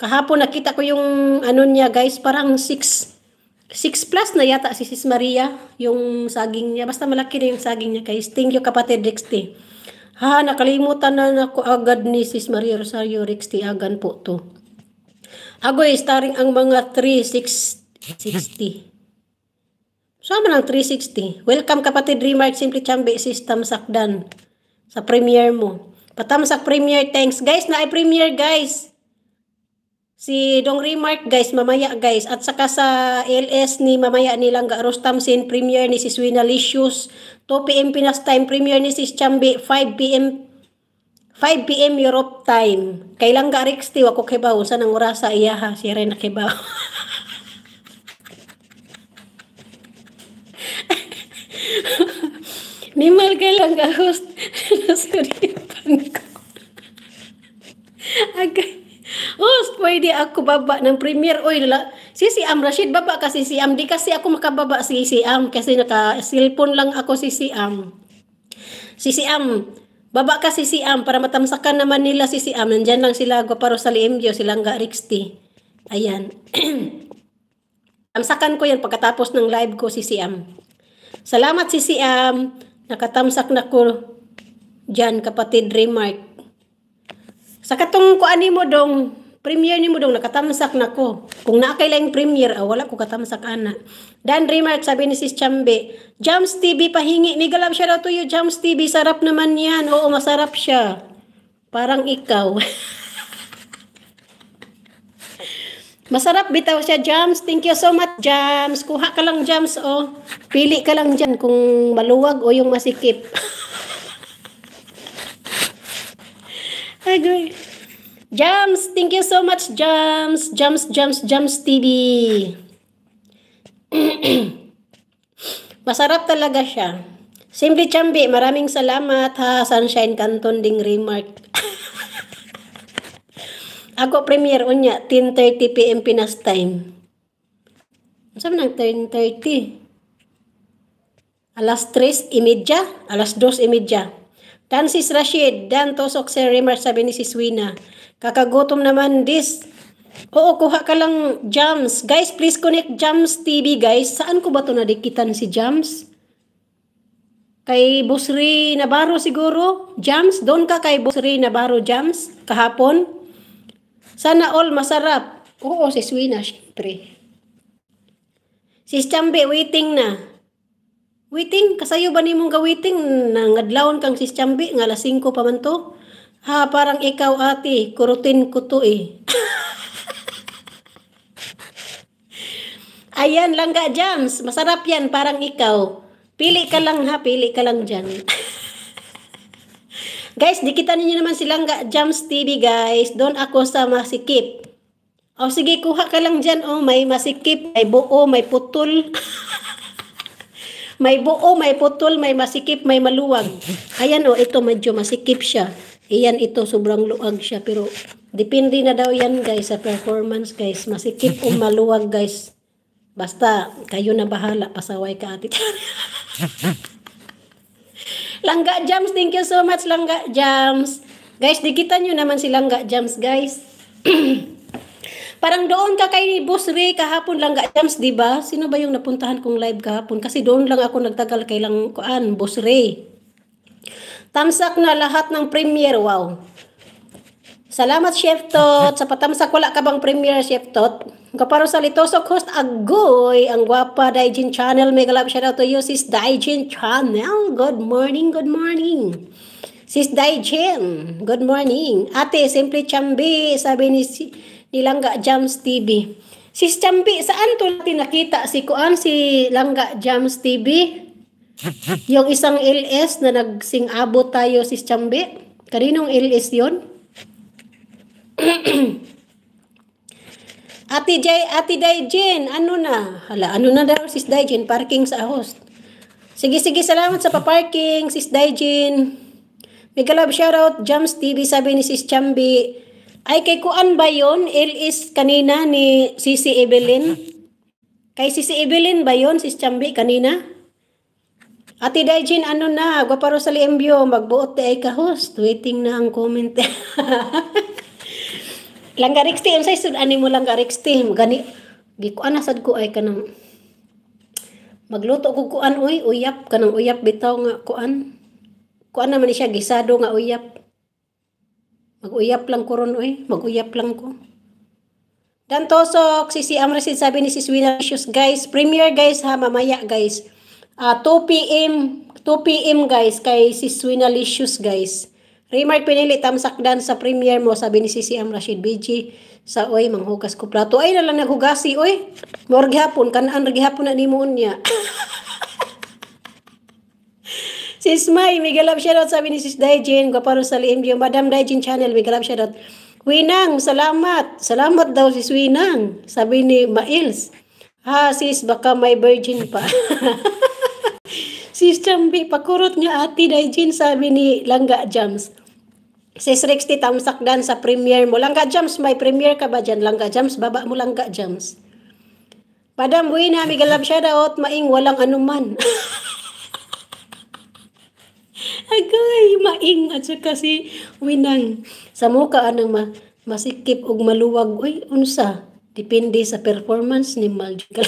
Kahapon nakita ko yung ano niya, guys. Parang 6 6 plus na yata si Sis Maria yung saging niya. Basta malaki na yung saging niya guys. Thank you kapatid Rixty. Ha, nakalimutan na ako agad ni Sis Maria Rosario Rixty. Agan po to. Agoy, starring ang mga 360. Sama ng 360. Welcome kapatid Remark Simply Chambi System Sakdan. Sa premiere mo. Patam sa premiere. Thanks guys, na-premiere guys. Si Dong Remark guys, mamaya guys. At saka sa LS ni mamaya nilang Rustam Sin premiere ni si Swina 2 p.m. Pinas time premiere ni si Chambi 5 p.m. 5 p.m. Europe time. Kailang ga Rex ti wako kibaw sa nang orasa iya ha, si Rena kibaw. Nimal ka lang ga host. Nasuripan ko. Agay. Host, oh, pwede ako baba ng Premier Oil. Si si Am Rashid, baba kasi si Am. Di kasi ako makababa si si Am kasi naka-cellphone lang ako si si Am. Si si Am, baba kasi si Am para matamsakan naman nila si si Am. Nandyan lang sila Guaparo sa Liemdio, sila nga Rixty. Ayan. Tamsakan ko yan pagkatapos ng live ko si si Am. Salamat si si Am. Nakatamsak na ko dyan kapatid remark. Sa katong ani mo dong premier mo dong nakatamsak na ko. Kung naa kay laing premier, ah, wala ko katamsak ana. Dan remark sabi ni Sis Chambe, Jams TV pahingi ni galap siya to you Jams TV, sarap naman 'yan. Oo, masarap siya. Parang ikaw. Masarap bitaw siya, Jams. Thank you so much, Jams. Kuha ka lang, Jams, oh. Pili ka lang diyan kung maluwag o yung masikip. agree. Jams, thank you so much, Jams. Jams, Jams, Jams TV. Masarap talaga siya. Simply Chambi, maraming salamat ha. Sunshine Canton ding remark. Ako premier unya, 10.30 p.m. Pinas time. Saan nang 10.30? Alas 3, imidya? Alas 2, imidya. Dan Francis Rashid, Dan Tosok Sir Remark, sabi ni si Swina. Kakagutom naman this. Oo, kuha ka lang Jams. Guys, please connect Jams TV, guys. Saan ko ba to nadikitan si Jams? Kay Busri Navarro siguro? Jams? Doon ka kay Busri Navarro, Jams? Kahapon? Sana all masarap. Oo, si Swina, syempre. Si Chambi, waiting na. Waiting, kasayo ba nimong gawiting? Nangadlawon kang sisyambi, nga alas 5 pa man to. Ha, parang ikaw ate, kurutin ko to eh. Ayan lang ka, Jams. Masarap yan, parang ikaw. Pili ka lang ha, pili ka lang dyan. guys, di kita ninyo naman silang ga, Jams TV guys. Doon ako sa masikip. O sige, kuha ka lang dyan. O, oh, may masikip, may buo, may putol. May buo, may putol, may masikip, may maluwag. Ayan o, oh, ito medyo masikip siya. Iyan ito, sobrang luwag siya. Pero, depende na daw yan guys sa performance guys. Masikip o maluwag guys. Basta, kayo na bahala. Pasaway ka ate. Langga Jams, thank you so much Langga Jams. Guys, di kita nyo naman si Langga Jams guys. Parang doon ka kay Boss Ray kahapon lang ga Jams, 'di ba? Sino ba yung napuntahan kong live kahapon? Kasi doon lang ako nagtagal kay lang kuan, Boss Ray. Tamsak na lahat ng premier, wow. Salamat, Chef Tot. Sa patamsak, wala ka bang premier Chef Tot? Kaparo sa Litosok host, agoy. Ang gwapa, Daijin Channel. Mega love shout out to you, sis Daijin Channel. Good morning, good morning. Sis Daijin, good morning. Ate, Simply Chambi, sabi ni si Langga Jams TV. Si Chambi, saan to natin nakita si Kuan, si Langga Jams TV? Yung isang LS na nagsing abo tayo si Chambi. Kaninong LS yon? Ate Jay, Ate Dayjen, ano na? Hala, ano na daw sis Dayjen, parking sa host. Sige, sige, salamat sa pa-parking, sis Dayjen. Mega love shoutout, Jams TV, sabi ni sis Chambi. Ay, kay Kuan ba yun? is kanina ni Sisi Evelyn? Kay Sisi Evelyn ba yun? Sis Chambi kanina? Ate Dajin, ano na? Gwaparo sa liembyo. Magbuot te ay ka-host. Waiting na ang comment. langgarix team. Sa isud, ani mo langgarix Gani, gikuan na sad ko ay ka kanang magluto ko kuan uy. uyap kanang uyap bitaw nga kuan kuan naman siya gisado nga uyap Mag-uyap lang ko ron, oy. Mag-uyap lang ko. Dan tosok, si si Amresin sabi ni Sis Winalicious, guys, Premier, guys ha, mamaya guys. Uh, ah, 2 p.m. 2 p.m. guys, kay Sis Winalicious guys. Remark pinili, tamsak sa premier mo, sabi ni Sisi Am Rashid BG. Sa oy, manghugas ko plato. Ay, nalang naghugasi, oy. Morgi hapon, kanaan, ragi hapon na ni mo si Ismay, mega love shoutout sabi ni Sis Daijin, gwapa sa LMG, Madam Daijin Channel, mega love shoutout. Winang, salamat. Salamat daw sis Winang. Sabi ni Mails. Ha, ah, sis, baka may virgin pa. sis Chambi, pakurot nga ati Daijin, sabi ni Langga Jams. Sis Rexty, tamsak dan sa premiere mo. Langga Jams, may premiere ka ba dyan? Langga Jams, baba mo Langga Jams. Madam Wina, migalab shout out, maing walang anuman. kay maing at saka si winang sa muka anang ma masikip og maluwag oy unsa depende sa performance ni Magical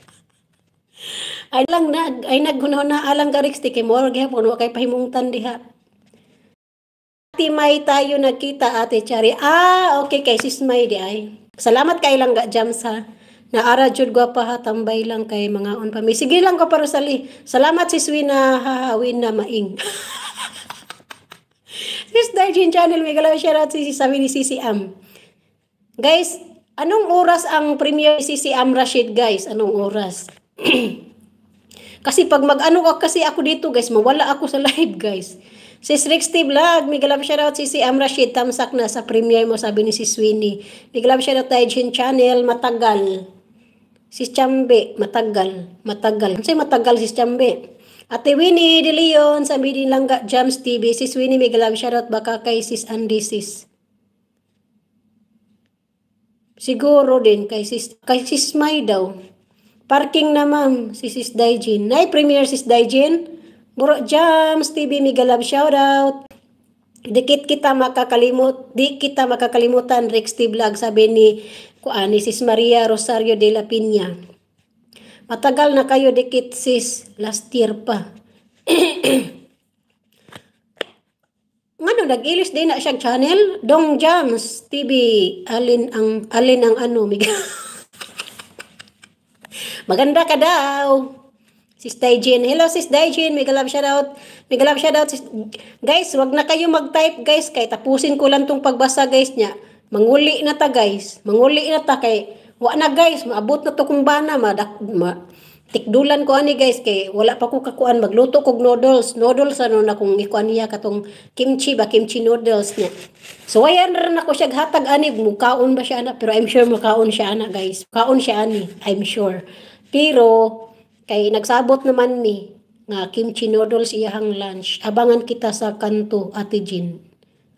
ay lang nag ay naggunaw na alang ka Rix kay mo gyud kay pahimungtan diha ati May tayo nakita Ate Chari ah okay kay sis May di ay salamat kay lang ga jam sa Naara jud gwapa ha tambay lang kay mga on pami. Sige lang ko para sali. Salamat si Swina hahawin na maing. This Daijin Channel, may galaw shout out si sabi ni Sisi Guys, anong oras ang premiere ni Sisi Am Rashid, guys? Anong oras? kasi pag mag-ano kasi ako dito, guys, mawala ako sa live, guys. Sis Rixty Vlog, may galap shoutout si si Rashid. tamsak na sa premiere mo, sabi ni si Sweeney. May galap shoutout tayo Jin Channel, matagal si Chambe, matagal, matagal. Kasi matagal si Chambe. Ate Winnie De Leon, sa lang ga, Jams TV, sis Winnie, may galab shoutout baka kay sis Andy sis. Siguro din kay sis, kay sis May daw. Parking na ma'am, si sis Daijin. Nay, premier sis Daijin. Buro Jams TV, may galab shoutout. Dikit kita makakalimot, di kita makakalimutan Rex T Vlog sabi ni kuan ni Sis Maria Rosario de la Piña. Matagal na kayo dikit sis, last year pa. Ngano nag-ilis din na siya channel? Dong Jams TV alin ang alin ang ano miga. Maganda ka daw. Sis Daijin. Hello Sis Daijin, mega love shout out. Mega love shout out sis. Guys, wag na kayo mag-type guys kay tapusin ko lang tong pagbasa guys niya. Manguli na ta guys. Manguli na ta kay wa na guys, maabot na to kung bana madak ma, tikdulan ko ani guys kay wala pa ko kakuan magluto kog noodles. Noodles ano na kung ikuan niya katong kimchi ba kimchi noodles niya. So waya na rin ako siya hatag ani mukaon ba siya ana pero I'm sure mukaon siya ana guys. Kaon siya ani, I'm sure. Pero kay nagsabot naman ni nga kimchi noodles iyahang lunch. Abangan kita sa kanto Ate Jin.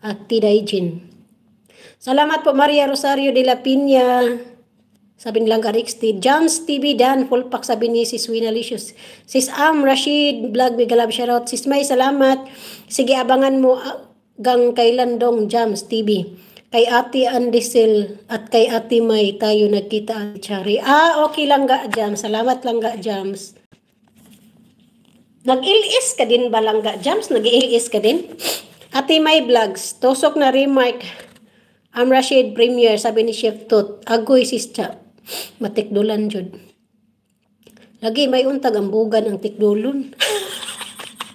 Ate Dai Jin. Salamat po Maria Rosario de la Piña. Sabi nilang ka Rixty. Jams TV Dan Fulpak sabi ni Sis Wina Sis Am Rashid Vlog Bigalab Shoutout. Sis May salamat. Sige abangan mo ah, gang kailan dong Jams TV. Kay Ate Andisel at kay Ate May tayo nagkita ang Chari. Ah, okay lang ga Jams. Salamat lang ga Jams. Nag-ilis ka din ba lang ga Jams? Nag-ilis ka din? Ate May Vlogs. Tusok na remark. Am Rashid Premier, sabi ni Chef Tut. Agoy sister. Matikdulan jud. Lagi may untag ang bugan ang tikdulon.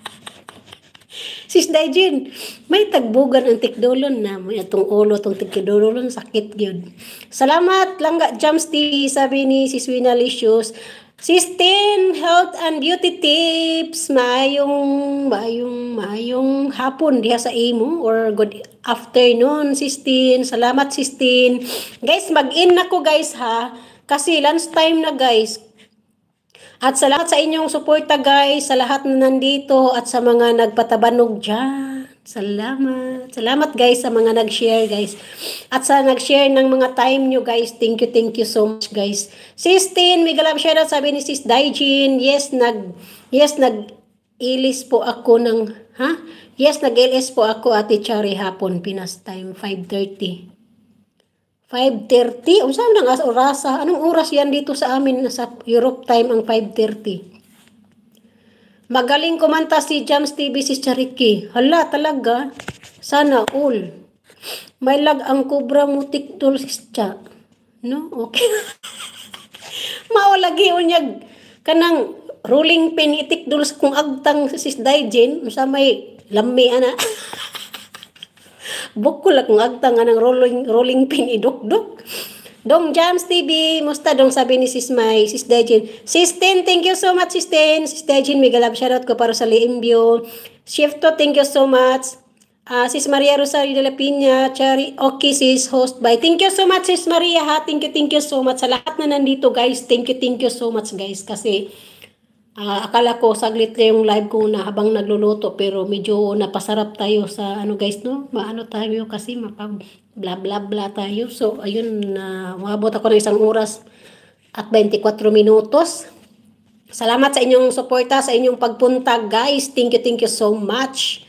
Sis Dajin, may tagbugan ang tikdulon na may atong ulo tong tikdulon sakit gyud. Salamat langga Jams TV sabi ni Sis Wina Sistine Health and Beauty Tips. Mayong, mayong, mayong hapon diha sa imo or good afternoon, Sistine. Salamat, Sistine. Guys, mag-in na ko, guys, ha? Kasi lunch time na, guys. At salamat sa inyong suporta, guys, sa lahat na nandito at sa mga nagpatabanog dyan. Salamat. Salamat guys sa mga nag-share guys. At sa nag-share ng mga time nyo guys. Thank you, thank you so much guys. Sis Tin, may galap share out sabi ni Sis Daijin. Yes, nag yes nag ilis po ako ng ha? Yes, nag ilis po ako Ate Chari hapon Pinas time 5:30. 5.30? Unsa lang as oras? Ah? Anong oras yan dito sa amin? Sa Europe time ang 5.30. Magaling kumanta si Jams TV si Chariki. Hala talaga. Sana all. May lag ang kubra mo tiktol si Cha. No? Okay. Maulagi unyag kanang ruling pin itikdol kung agtang si Daijin sa may lammi ana. Bukol akong agtang anang rolling rolling pin idukdok. Dong Jams TV, musta dong sabi ni Sis May, Sis Dejin. Sis Tin, thank you so much Sis Tin. Sis Dejin, mega love shoutout ko para sa Liimbyo. Shifto, thank you so much. Uh, sis Maria Rosario de la Pina, Chari, okay sis, host by. Thank you so much sis Maria ha. Thank you, thank you so much sa lahat na nandito guys. Thank you, thank you so much guys kasi uh, akala ko saglit na yung live ko na habang nagluluto pero medyo napasarap tayo sa ano guys no. Maano tayo kasi mapag bla bla bla tayo. So, ayun, uh, umabot ako ng isang oras at 24 minutos. Salamat sa inyong suporta, sa inyong pagpunta guys. Thank you, thank you so much.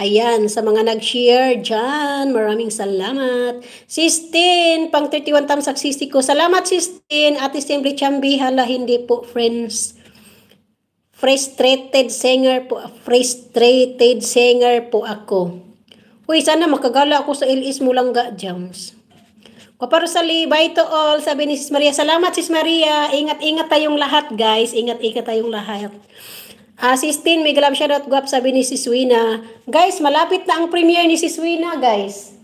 Ayan, sa mga nag-share dyan, maraming salamat. Sistine, pang 31 times saksisi ko. Salamat Sistine, Ate Simply Chambi, hala hindi po friends. Frustrated singer po, frustrated singer po ako. Uy, sana makagala ako sa ilis mo lang ga, Jams. Kaparo sa libay to all, sabi ni Sis Maria. Salamat, Sis Maria. Ingat-ingat tayong lahat, guys. Ingat-ingat tayong lahat. Uh, sis Tin, may galam shoutout guap, sabi ni Sis Wina. Guys, malapit na ang premiere ni Sis Wina, guys.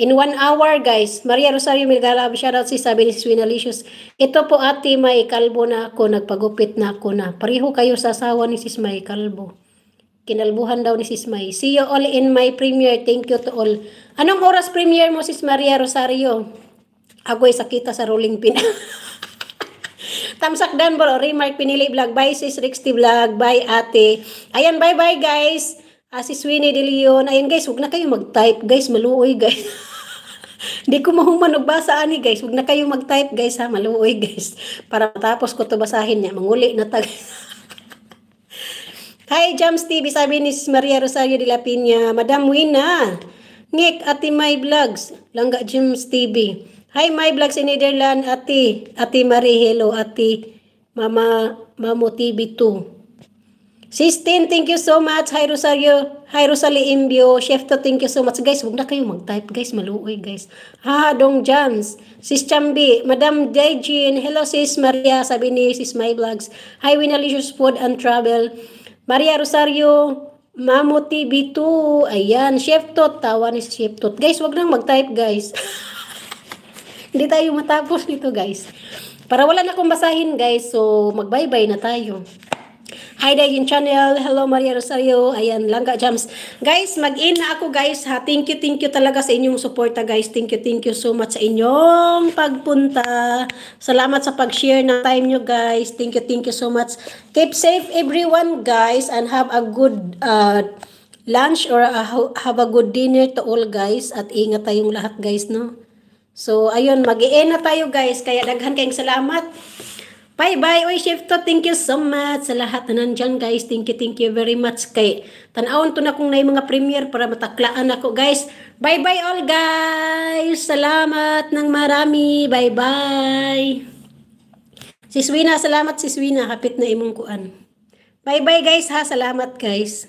In one hour, guys. Maria Rosario may Milgala, shoutout si sabi ni Swina Licious. Ito po ate, may kalbo na ako. Nagpagupit na ako na. Pareho kayo sa asawa ni Sis May Kalbo. Kinalbuhan daw ni Sis May. See you all in my premiere. Thank you to all. Anong oras premiere mo, Sis Maria Rosario? Agoy, sakita sa rolling pin. Tamsak dan bro. Remark Pinili Vlog. Bye, Sis Rixty Vlog. Bye, ate. Ayan, bye-bye, guys. Ah, Sis Winnie De Leon. Ayan, guys. Huwag na kayo mag-type, guys. Maluoy, guys. Hindi ko mahuman basa ani guys. Huwag na kayong mag-type guys ha. Maluoy guys. Para matapos ko to basahin niya. Manguli na tag. Hi, Jams TV. Sabi ni Maria Rosario de la Piña. Madam Wina. Nick, ati my vlogs. Langga Jams TV. Hi, my vlogs in Netherlands. Ati. Ati Marie. Hello, ati. Mama, Mamo TV 2. Sistine, thank you so much. Hi, Rosario. Hi, Rosalie Imbio. Chef to, thank you so much. Guys, huwag na kayo mag-type. Guys, maluoy, guys. Ha, ah, Dong Jams. Sis Chambi. Madam Dejin. Hello, Sis Maria. Sabi ni Sis My Vlogs. Hi, Winalicious Food and Travel. Maria Rosario Mamo TV2. Ayan, Chef Tot. Tawa ni Chef Tot. Guys, wag nang mag-type, guys. Hindi tayo matapos dito, guys. Para wala na akong basahin, guys. So, mag-bye-bye na tayo. Hi Dagin Channel. Hello Maria Rosario. Ayan, Langga Jams. Guys, mag-in na ako guys ha. Thank you, thank you talaga sa inyong suporta guys. Thank you, thank you so much sa inyong pagpunta. Salamat sa pag-share ng time nyo guys. Thank you, thank you so much. Keep safe everyone guys and have a good uh, lunch or uh, have a good dinner to all guys. At ingat tayong lahat guys no. So, ayun, mag i na tayo guys. Kaya daghan kayong salamat. Bye-bye, oi chef to. Thank you so much sa lahat na nandyan, guys. Thank you, thank you very much. Kay tanawon to na kung na mga premiere para mataklaan ako, guys. Bye-bye all, guys. Salamat ng marami. Bye-bye. Sis Wina, salamat Sis Wina. Kapit na imong kuan. Bye-bye, guys, ha. Salamat, guys.